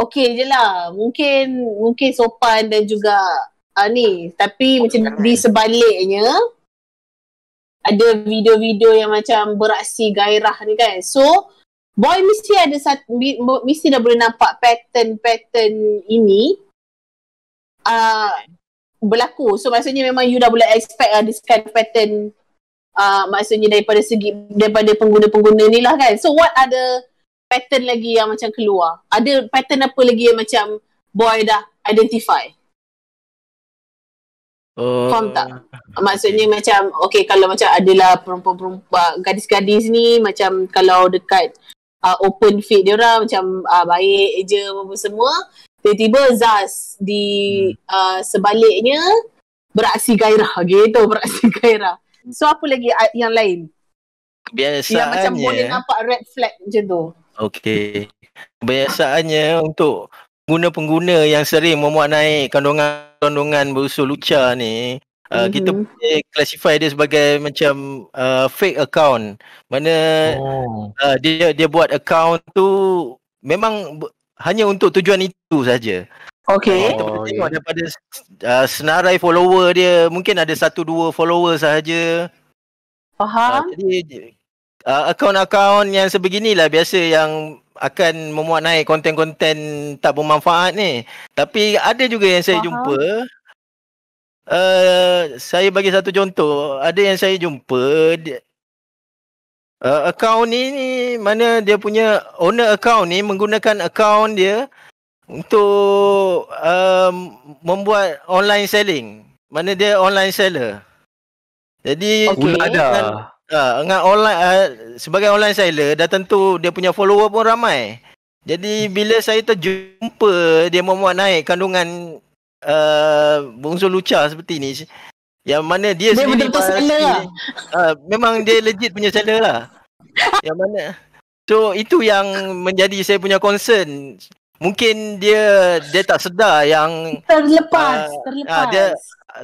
okey je lah mungkin mungkin sopan dan juga uh, ni tapi oh, macam jangan. di sebaliknya ada video-video yang macam beraksi gairah ni kan so boy mesti ada satu mesti dah boleh nampak pattern-pattern ini uh, berlaku so maksudnya memang you dah boleh expect ada uh, kind of pattern uh, maksudnya daripada segi daripada pengguna-pengguna ni lah kan so what are the pattern lagi yang macam keluar? Ada pattern apa lagi yang macam boy dah identify? Oh. Faham tak? Maksudnya okay. macam, okay kalau macam adalah perempuan-perempuan gadis-gadis ni macam kalau dekat uh, open feed dia orang macam uh, baik je apa semua tiba-tiba Zaz di hmm. uh, sebaliknya beraksi gairah gitu, beraksi gairah. So apa lagi uh, yang lain? Biasanya. Yang macam boleh nampak red flag macam tu. Okey. Biasanya untuk pengguna-pengguna yang sering memuat naik kandungan-kandungan berusul lucah ni, uh, mm-hmm. kita boleh classify dia sebagai macam uh, fake account. Mana oh. uh, dia dia buat account tu memang hanya untuk tujuan itu saja. Okey. Oh. Kita boleh oh, tengok yeah. daripada uh, senarai follower dia, mungkin ada satu dua follower sahaja. Faham? Uh, jadi uh, akaun-akaun yang sebeginilah biasa yang akan memuat naik konten-konten tak bermanfaat ni. Tapi ada juga yang saya Faham. jumpa. Uh, saya bagi satu contoh. Ada yang saya jumpa. Uh, akaun ni, ni mana dia punya owner akaun ni menggunakan akaun dia untuk um, membuat online selling. Mana dia online seller. Jadi. Okay. ada. Ah, uh, dengan online uh, sebagai online seller dah tentu dia punya follower pun ramai. Jadi bila saya terjumpa dia memuat naik kandungan uh, bungsu lucah seperti ni yang mana dia, dia sendiri pasti, lah. uh, memang dia legit punya seller lah. yang mana so itu yang menjadi saya punya concern. Mungkin dia dia tak sedar yang terlepas uh, terlepas. Uh, dia,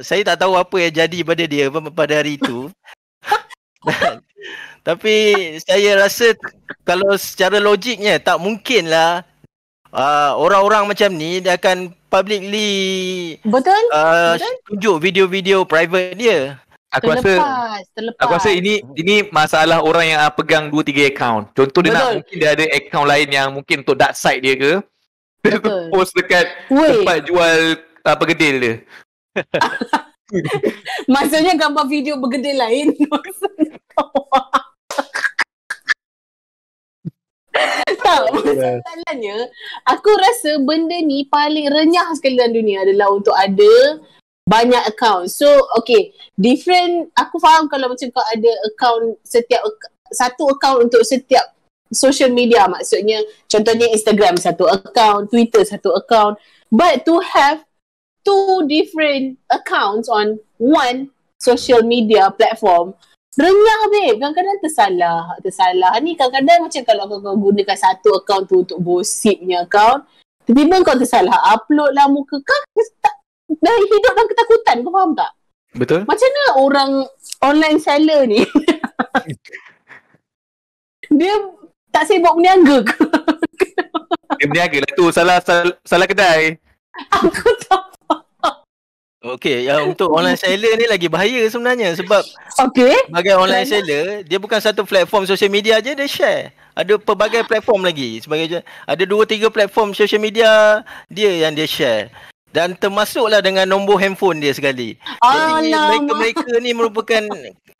saya tak tahu apa yang jadi pada dia pada hari itu. Tapi saya rasa kalau secara logiknya tak mungkin lah ah, orang-orang macam ni dia akan publicly betul, uh, betul? tunjuk video-video private dia. Aku terlepas, rasa terlepas. Aku rasa ini ini masalah orang yang ah, pegang 2 3 account. Contoh dia nak mungkin dia ada account lain yang mungkin untuk dark side dia ke. Dia post dekat Wey. tempat jual apa uh, gedil dia. Maksudnya gambar video bergedil lain tak, masalahnya aku rasa benda ni paling renyah sekali dalam dunia adalah untuk ada banyak account. So, okay. Different, aku faham kalau macam kau ada account setiap, satu account untuk setiap social media maksudnya. Contohnya Instagram satu account, Twitter satu account. But to have two different accounts on one social media platform, Renyah babe. Kadang-kadang tersalah. Tersalah ni kadang-kadang macam kalau kau gunakan satu account tu untuk gosip punya account. Tiba-tiba kau tersalah. Upload lah muka kau. Dah hidup dalam ketakutan. Kau faham tak? Betul. Macam mana orang online seller ni? dia tak sibuk berniaga ke? dia berniaga lah tu. Salah, salah, salah kedai. Aku tak Okay, uh, untuk online seller ni lagi bahaya sebenarnya sebab okay. sebagai online seller, dia bukan satu platform sosial media je dia share. Ada pelbagai platform lagi. Sebagai ada dua tiga platform sosial media dia yang dia share. Dan termasuklah dengan nombor handphone dia sekali. Jadi mereka-mereka ni merupakan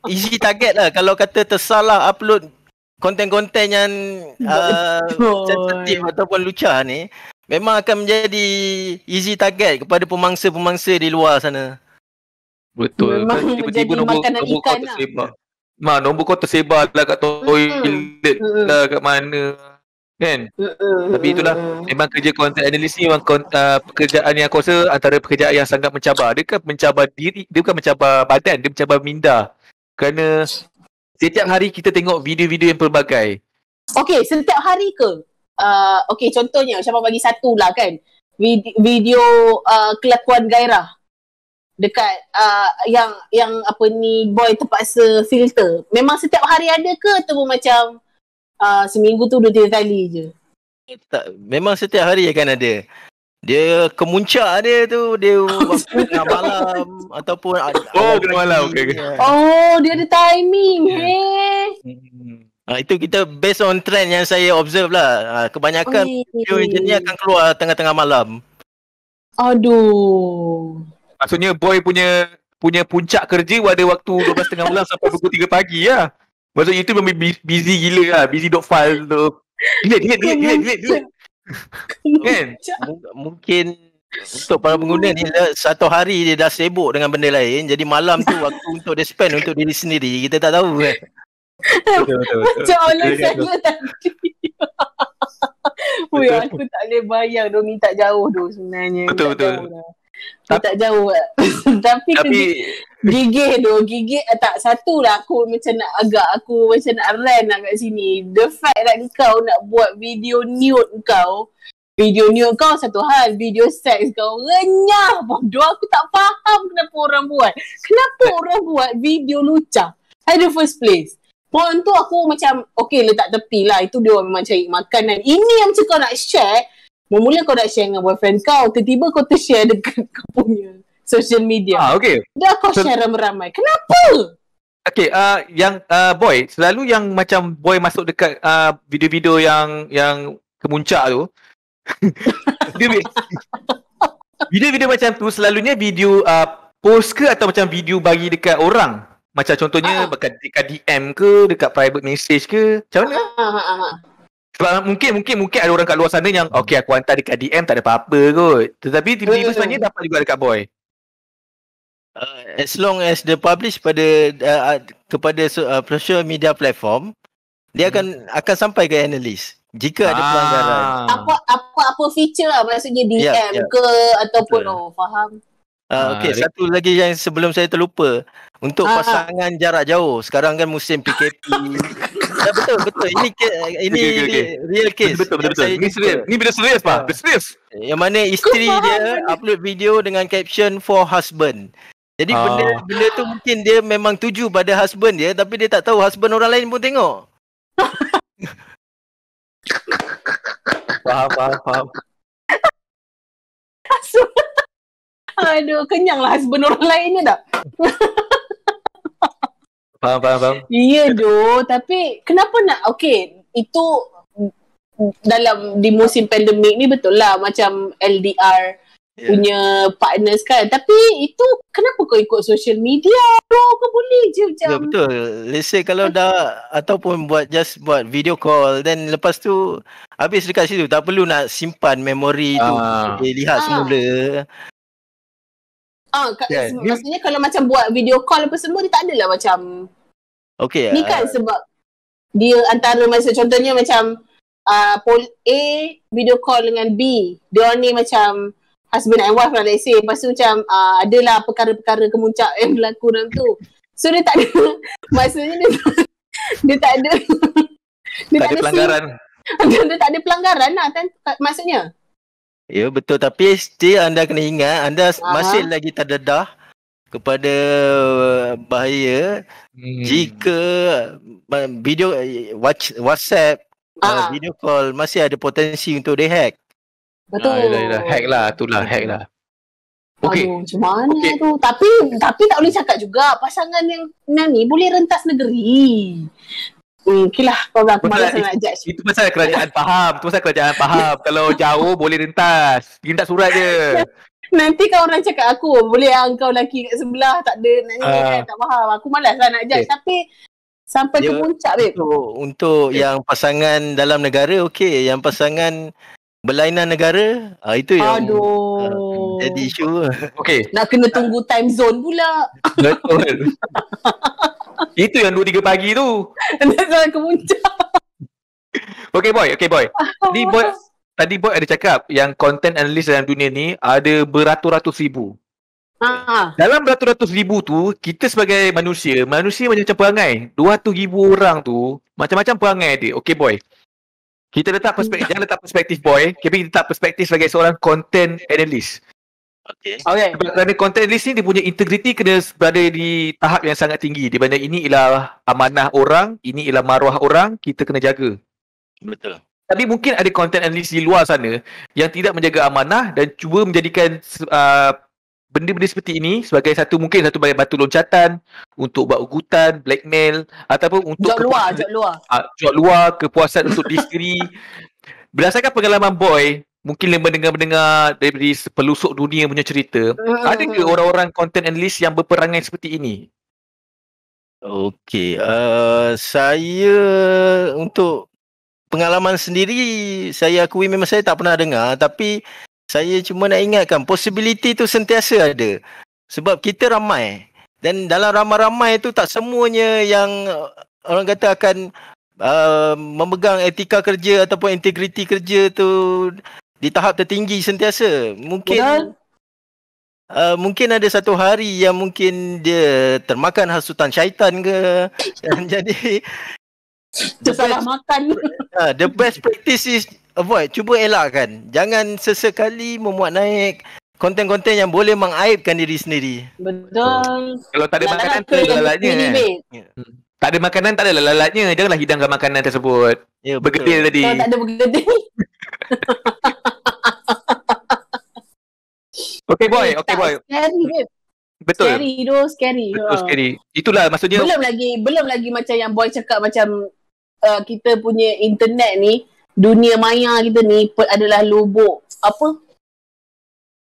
easy target lah kalau kata tersalah upload konten-konten yang uh, cantik ataupun lucah ni. Memang akan menjadi easy target kepada pemangsa-pemangsa di luar sana. Betul. Memang kan, tiba-tiba nombor, nombor kau lah. tersebar. Ma, nombor kau tersebar lah kat toilet mm. lah kat mana. Kan? Mm. Tapi itulah memang kerja content analyst ni memang uh, pekerjaan yang aku rasa antara pekerjaan yang sangat mencabar. Dia kan mencabar diri, dia bukan mencabar badan, dia mencabar minda. Kerana setiap hari kita tengok video-video yang pelbagai. Okay, setiap hari ke? Uh, okay contohnya Syafa bagi satu lah kan video uh, kelakuan gairah dekat uh, yang yang apa ni boy terpaksa filter memang setiap hari ada ke atau macam uh, seminggu tu dua tiga kali je tak memang setiap hari akan ada dia kemuncak dia tu dia waktu malam ataupun oh malam okey okay. oh dia ada timing yeah. hey. Hmm. Ah itu kita based on trend yang saya observe lah. Uh, kebanyakan Oi. video macam ni akan keluar tengah-tengah malam. Aduh. Maksudnya boy punya punya puncak kerja pada waktu 12 tengah malam sampai pukul 3 pagi lah. Maksudnya itu memang busy gila lah. Busy dot file tu. Gila, gila, gila, gila, gila. kan? mungkin untuk para pengguna ni lah, satu hari dia dah sibuk dengan benda lain. Jadi malam tu waktu untuk dia spend untuk diri sendiri. Kita tak tahu kan. Macam online saja tadi. Weh, aku tak boleh bayang dia minta jauh tu sebenarnya. Betul, betul. Tak tak jauh lah. lah. Tapi, tapi gigih tu, gigih eh, tak satu lah aku macam nak agak aku macam nak rant lah kat sini. The fact that kau nak buat video nude kau, video new kau satu hal, video sex kau renyah bodoh. Aku tak faham kenapa orang buat. Kenapa orang buat video lucah? At the first place. Pun tu aku macam okey letak tepi lah itu dia memang cari makanan. Ini yang macam kau nak share. Mula-mula kau nak share dengan boyfriend kau, tiba-tiba kau ter-share dekat kau punya social media. Ah, okay. Dah kau so, share ramai-ramai. Kenapa? Okay, uh, yang uh, boy, selalu yang macam boy masuk dekat uh, video-video yang yang kemuncak tu. video-video macam tu selalunya video uh, post ke atau macam video bagi dekat orang? Macam contohnya ah. dekat, dekat DM ke Dekat private message ke Macam mana? Ah, ah, Sebab mungkin mungkin mungkin ada orang kat luar sana yang Okay aku hantar dekat DM tak ada apa-apa kot Tetapi tiba-tiba sebenarnya dapat juga dekat boy uh, As long as the publish pada uh, uh Kepada uh, social media platform Dia akan hmm. akan sampai ke analis jika ah. ada pelanggaran apa apa apa feature lah maksudnya DM yeah, yeah. ke ataupun Betul. oh faham Uh, ah, ah, okay, ha, satu lagi yang sebelum saya terlupa untuk ha. pasangan jarak jauh. Sekarang kan musim PKP. ya, betul betul. Ini ke, ini okay, okay, okay. real case. Betul betul. betul. Ini serius. Ini benda serius pak. Ha. Serius. Yang mana isteri Kau dia upload video dengan caption for husband. Jadi ha. benda benda tu mungkin dia memang tuju pada husband dia tapi dia tak tahu husband orang lain pun tengok. faham faham faham. Aduh, kenyang lah husband orang lain ni tak? faham, faham, faham. Iya doh, tapi kenapa nak, okay, itu dalam di musim pandemik ni betul lah macam LDR yeah. punya partners kan tapi itu kenapa kau ikut social media bro kau boleh je macam yeah, betul let's say kalau dah ataupun buat just buat video call then lepas tu habis dekat situ tak perlu nak simpan memori ah. tu boleh lihat ah. semula Ah, yeah, mak- ni- maksudnya kalau macam buat video call apa semua dia tak adalah macam Okay. Ni kan uh, sebab dia antara macam contohnya macam uh, pol A video call dengan B. Dia orang ni macam husband and wife lah let's say. Lepas tu macam uh, adalah perkara-perkara kemuncak yang berlaku dalam tu. So dia tak ada. maksudnya dia, dia tak ada. dia tak, tak ada, ada pelanggaran. Si, dia tak ada pelanggaran lah. Kan, maksudnya. Ya betul tapi still anda kena ingat anda Aha. masih lagi terdedah kepada uh, bahaya hmm. jika video eh, watch WhatsApp uh, ah. video call masih ada potensi untuk di hack. Betul. Ah, yalah, yalah. hack lah itulah hack lah. Okey. Macam mana okay. tu? Tapi tapi tak boleh cakap juga pasangan yang ni boleh rentas negeri. Okay hmm, lah Kau orang aku malas nak judge Itu pasal kerajaan faham Itu pasal kerajaan faham Kalau jauh boleh rentas Rentas surat je Nanti kau orang cakap aku Boleh lah kau lelaki kat sebelah Tak ada nak uh, Tak faham Aku malas lah nak judge okay. Tapi Sampai ya, ke puncak babe Untuk, untuk okay. yang pasangan dalam negara okey, Yang pasangan Berlainan negara uh, Itu yang uh, Jadi isu Okay Nak kena tunggu time zone pula Betul itu yang 2 3 pagi tu. Nasal kemuncak. Okay boy, okay boy. Ni boy tadi boy ada cakap yang content analyst dalam dunia ni ada beratus-ratus ribu. Ha. Dalam beratus-ratus ribu tu, kita sebagai manusia, manusia macam-macam perangai. tu ribu orang tu, macam-macam perangai dia. Okay boy. Kita letak perspektif, hmm. jangan letak perspektif boy. Tapi kita letak perspektif sebagai seorang content analyst. Okay. Okay. kerana content list ni dia punya integriti kena berada di tahap yang sangat tinggi. Di mana ini ialah amanah orang, ini ialah maruah orang, kita kena jaga. Betul. Tapi mungkin ada content analyst di luar sana yang tidak menjaga amanah dan cuba menjadikan uh, benda-benda seperti ini sebagai satu mungkin satu batu loncatan untuk buat ugutan, blackmail ataupun untuk jual luar, jual luar. Uh, ah, jual luar kepuasan untuk diri. Berdasarkan pengalaman boy, mungkin lima dengar-dengar dari pelusuk dunia punya cerita, uh. ada ke orang-orang content analyst yang berperangai seperti ini? Okey, uh, saya untuk pengalaman sendiri, saya akui memang saya tak pernah dengar tapi saya cuma nak ingatkan possibility tu sentiasa ada. Sebab kita ramai dan dalam ramai-ramai tu tak semuanya yang uh, orang kata akan uh, memegang etika kerja ataupun integriti kerja tu di tahap tertinggi sentiasa. Mungkin uh, mungkin ada satu hari yang mungkin dia termakan hasutan syaitan ke dan jadi tersalah makan. Uh, the best practice is avoid, cuba elakkan. Jangan sesekali memuat naik konten-konten yang boleh mengaibkan diri sendiri. Betul. Kalau tak ada Lala makanan tak lalatnya. Eh. Tak ada makanan tak ada lalatnya. Janganlah hidangkan makanan tersebut. Ya, bergedil tadi. Kalau tak ada bergedil. Okay boy, okay boy. Scary, babe. Betul. Scary, itu scary. Betul, scary. Itulah maksudnya. Belum lagi, belum lagi macam yang boy cakap macam uh, kita punya internet ni, dunia maya kita ni adalah lubuk. Apa?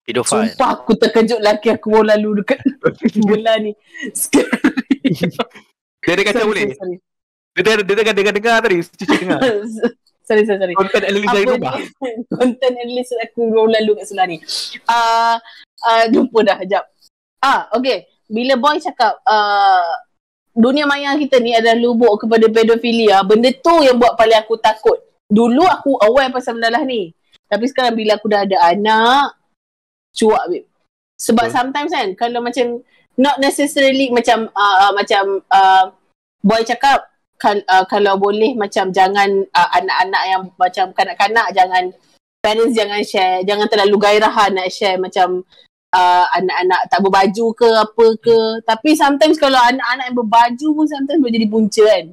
Pidofile. Sumpah aku terkejut lelaki aku lalu dekat Bola ni. Scary. dia dia boleh? Sorry, sorry. Dia dengar-dengar tadi? Cuci dengar. sorry sorry sorry content analyst dari rumah content analyst aku baru lalu kat sebelah ni ah uh, uh, jumpa dah jap ah okey bila boy cakap uh, dunia maya kita ni adalah lubuk kepada pedofilia benda tu yang buat paling aku takut dulu aku aware pasal benda lah ni tapi sekarang bila aku dah ada anak cuak babe sebab okay. sometimes kan kalau macam not necessarily macam uh, macam uh, boy cakap kal- uh, kalau boleh macam jangan uh, anak-anak yang macam kanak-kanak jangan parents jangan share jangan terlalu gairah lah nak share macam uh, anak-anak tak berbaju ke apa ke tapi sometimes kalau anak-anak yang berbaju pun sometimes boleh jadi punca kan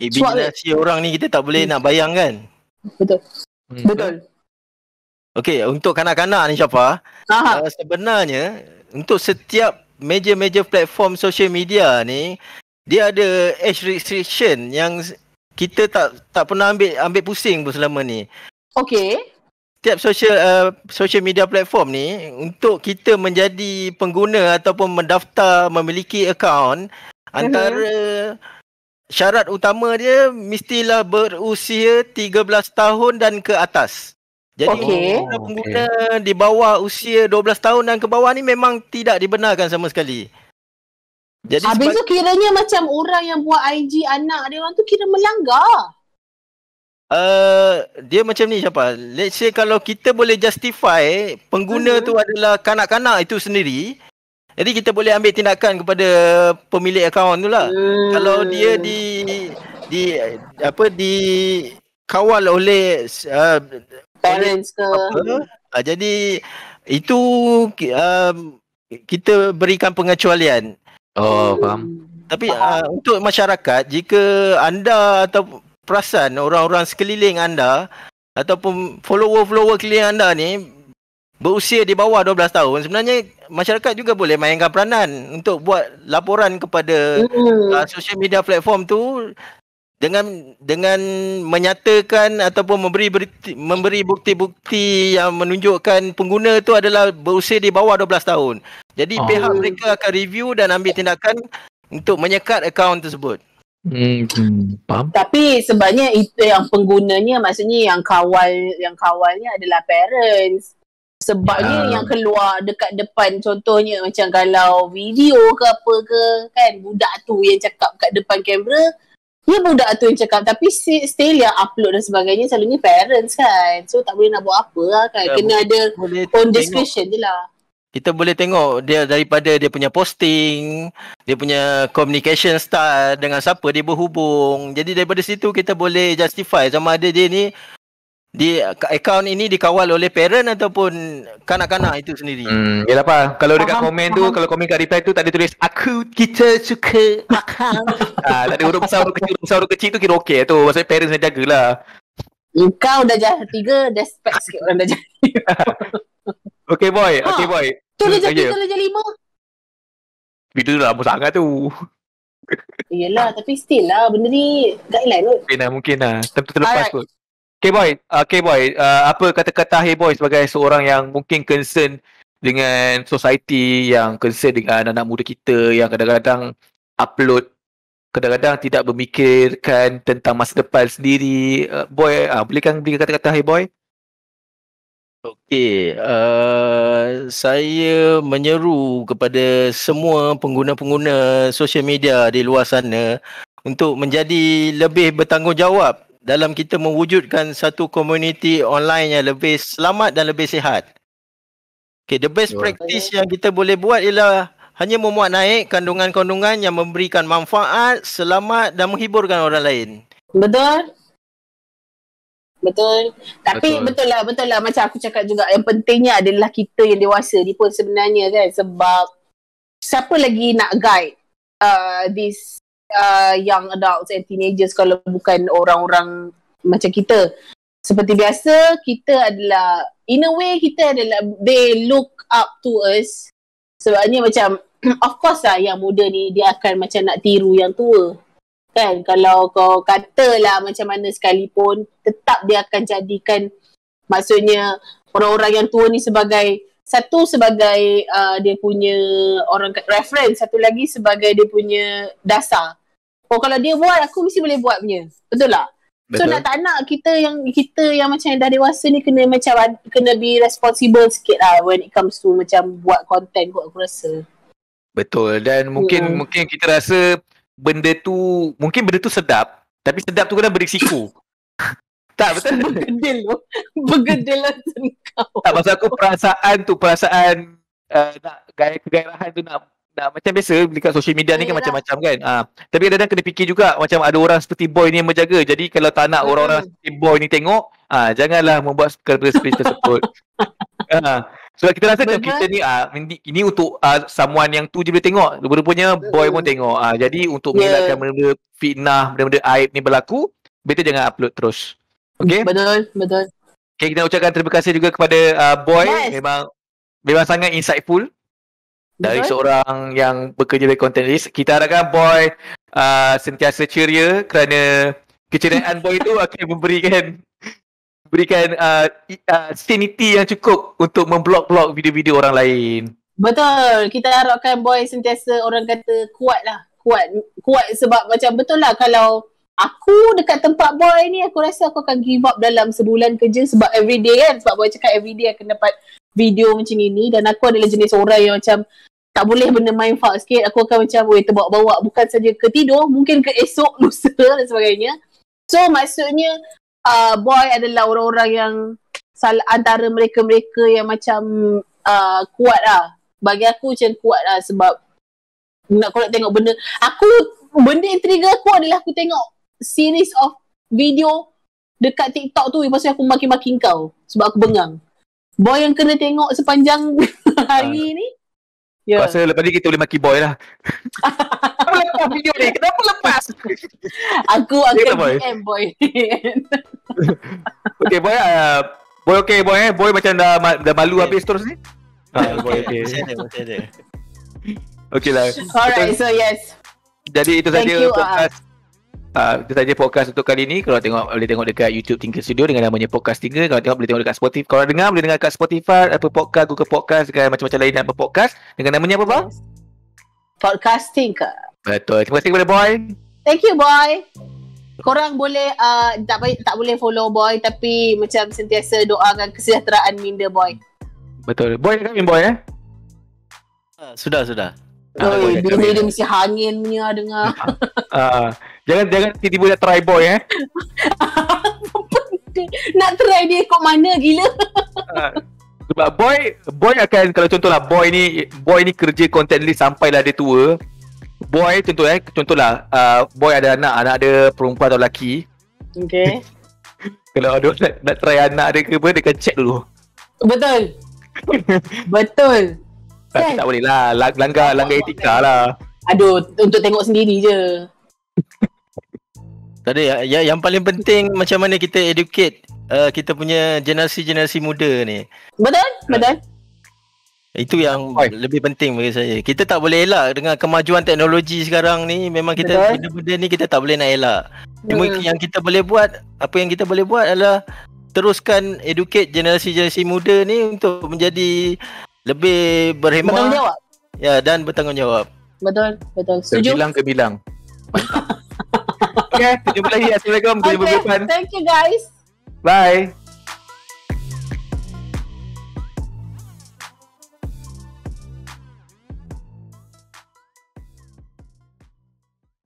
eh, si orang ni kita tak boleh hmm. nak bayang kan Betul hmm. Betul Okay untuk kanak-kanak ni siapa? uh, Sebenarnya Untuk setiap major-major platform social media ni dia ada age restriction yang kita tak tak pernah ambil ambil pusing pun selama ni. Okay. Tiap social uh, social media platform ni untuk kita menjadi pengguna ataupun mendaftar memiliki account mm-hmm. antara syarat utama dia mestilah berusia 13 tahun dan ke atas. Jadi okay. pengguna okay. di bawah usia 12 tahun dan ke bawah ni memang tidak dibenarkan sama sekali. Jadi Habis sebab... tu kiranya macam orang yang buat IG anak dia orang tu kira melanggar. Uh, dia macam ni siapa? Let's say kalau kita boleh justify pengguna uh-huh. tu adalah kanak-kanak itu sendiri. Jadi kita boleh ambil tindakan kepada pemilik akaun tu lah. Hmm. Kalau dia di, di di apa di kawal oleh uh, parents ke. Apa, uh, jadi itu uh, kita berikan pengecualian. Oh, hmm. faham. Tapi uh, untuk masyarakat, jika anda atau perasan orang-orang sekeliling anda ataupun follower-follower keliling anda ni berusia di bawah 12 tahun, sebenarnya masyarakat juga boleh mainkan peranan untuk buat laporan kepada hmm. uh, social media platform tu dengan dengan menyatakan ataupun memberi berita, memberi bukti-bukti yang menunjukkan pengguna itu adalah berusia di bawah 12 tahun. Jadi oh. pihak mereka akan review dan ambil tindakan untuk menyekat akaun tersebut. Hmm, hmm Tapi sebenarnya itu yang penggunanya maksudnya yang kawal yang kawalnya adalah parents. Sebabnya ya. yang keluar dekat depan contohnya macam kalau video ke apa ke kan budak tu yang cakap kat depan kamera Ya budak tu yang cakap Tapi still yang upload dan sebagainya selalu ni parents kan So tak boleh nak buat apa lah kan ya, Kena bu- ada On description je lah kita boleh tengok dia daripada dia punya posting, dia punya communication style dengan siapa dia berhubung. Jadi daripada situ kita boleh justify sama ada dia ni di akaun ini dikawal oleh parent ataupun kanak-kanak itu sendiri. Hmm, ya apa? Kalau dekat komen faham. tu, kalau komen kat reply tu tak ada tulis aku kita suka akaun. ah, tak ada huruf besar huruf kecil, huruf besar huruf kecil tu kira okey lah tu. Maksudnya parent saya jagalah. Kau dah jahat tiga, dah spek sikit orang dah jahat. okay boy, ha, okay boy. Tu dah jahat tiga, dah jahat lima. Video tu dah lama sangat tu. Yelah, tapi still lah benda ni guideline kot. Mungkin lah, mungkin lah. Tentu terlepas Alright. kot. K-Boy, uh, K-Boy uh, apa kata-kata Hey Boy sebagai seorang yang mungkin concern dengan society yang concern dengan anak muda kita yang kadang-kadang upload kadang-kadang tidak memikirkan tentang masa depan sendiri uh, boy uh, boleh kan bagi kata-kata hai boy okey uh, saya menyeru kepada semua pengguna-pengguna social media di luar sana untuk menjadi lebih bertanggungjawab dalam kita mewujudkan satu komuniti online yang lebih selamat dan lebih sihat. Okay, the best practice yang kita boleh buat ialah hanya memuat naik kandungan-kandungan yang memberikan manfaat, selamat dan menghiburkan orang lain. Betul. Betul. Tapi betul. betul lah, betul lah. Macam aku cakap juga, yang pentingnya adalah kita yang dewasa ni pun sebenarnya kan. Sebab siapa lagi nak guide uh, this Uh, young adults and teenagers kalau bukan orang-orang macam kita. Seperti biasa, kita adalah in a way kita adalah they look up to us. Sebabnya macam of course lah yang muda ni dia akan macam nak tiru yang tua. Kan kalau kau katalah macam mana sekalipun tetap dia akan jadikan maksudnya orang-orang yang tua ni sebagai satu sebagai uh, dia punya orang reference satu lagi sebagai dia punya dasar Oh kalau dia buat aku mesti boleh buat punya. Betul tak? Betul. So nak tak nak kita yang kita yang macam yang dah dewasa ni kena macam kena be responsible sikit lah when it comes to macam buat content kot aku rasa. Betul dan mungkin yeah. mungkin kita rasa benda tu mungkin benda tu sedap tapi sedap tu kena berisiko. tak betul. Bergedil lo. Bergedil lah kau. Tak masa aku perasaan tu perasaan uh, nak gaya kegairahan tu nak nak macam biasa dekat social media ni kan macam-macam kan. Ha. Tapi kadang-kadang kena fikir juga macam ada orang seperti boy ni yang menjaga. Jadi kalau tak nak hmm. orang-orang seperti boy ni tengok, ha, janganlah membuat perkara seperti tersebut. ha. Sebab kita rasa macam kita ni, Ah, ini, ini untuk uh, someone yang tu je boleh tengok. Rupanya boy pun tengok. Ah, jadi untuk yeah. mengelakkan benda-benda fitnah, benda-benda aib ni berlaku, better jangan upload terus. Okay? Betul, betul. Okay, kita nak ucapkan terima kasih juga kepada uh, boy. Yes. Memang memang sangat insightful dari Betul. seorang yang bekerja di content list. Kita harapkan Boy uh, sentiasa ceria kerana keceriaan Boy itu akan memberikan berikan uh, uh, sanity yang cukup untuk memblok-blok video-video orang lain. Betul. Kita harapkan Boy sentiasa orang kata kuat lah, Kuat. Kuat sebab macam betul lah kalau aku dekat tempat Boy ni aku rasa aku akan give up dalam sebulan kerja sebab everyday kan. Sebab Boy cakap everyday aku dapat video macam ni dan aku adalah jenis orang yang macam tak boleh benda main fuck sikit aku akan macam weh terbawa-bawa bukan saja ke tidur mungkin ke esok lusa dan sebagainya so maksudnya uh, boy adalah orang-orang yang antara mereka-mereka yang macam uh, kuat lah bagi aku macam kuat lah sebab nak kau tengok benda aku benda yang trigger aku adalah aku tengok series of video dekat TikTok tu lepas tu aku makin-makin kau sebab aku bengang Boy yang kena tengok sepanjang hari uh, ni. Ya. Yeah. Rasa lepas ni kita boleh maki boy lah. Kenapa lepas video ni? Kenapa lepas? aku akan DM boy. boy. okay boy uh, Boy okay boy eh. Boy macam dah, dah malu okay. habis terus ni. Uh, boy okay. Macam lah. Alright, so yes. Jadi itu saja untuk Uh, Ah, Itu saja podcast untuk kali ini Kalau tengok boleh tengok dekat YouTube Tinker Studio Dengan namanya Podcast Tinker Kalau tengok boleh tengok dekat Spotify Kalau dengar boleh dengar dekat Spotify Apple Podcast, Google Podcast Dengan macam-macam lain Apa podcast Dengan namanya apa bang? Podcast Tinker Betul Terima kasih kepada Boy Thank you Boy Korang boleh uh, tak, tak boleh follow Boy Tapi macam sentiasa doakan kesejahteraan minda Boy Betul Boy kan min Boy eh? Ah, sudah, sudah Oi, oh, dia, mesti hangin punya dengar. Uh, uh, Jangan jangan tiba-tiba nak try boy eh. nak try dia kok mana gila. Sebab boy boy akan kalau contohlah boy ni boy ni kerja content list lah dia tua. Boy contoh eh contohlah uh, boy ada anak, anak ada perempuan atau lelaki. Okey. kalau ada nak, nak try anak dia ke apa dia kan check dulu. Betul. Betul. Tapi kan? tak boleh lah langgar langgar etika lah. Aduh untuk tengok sendiri je. Tadi ya, ya, yang paling penting macam mana kita educate uh, kita punya generasi-generasi muda ni. Betul? Betul. Itu yang Oi. lebih penting bagi saya. Kita tak boleh elak dengan kemajuan teknologi sekarang ni memang kita benda-benda ni kita tak boleh nak elak. Cuma hmm. yang kita boleh buat, apa yang kita boleh buat adalah teruskan educate generasi-generasi muda ni untuk menjadi lebih berhemah. Bertanggungjawab. Ya, dan bertanggungjawab. Betul, betul. Setuju. Bilang ke bilang. Okay, Jumpa lagi. Assalamualaikum. Okay. Jumpa Thank you guys. Bye.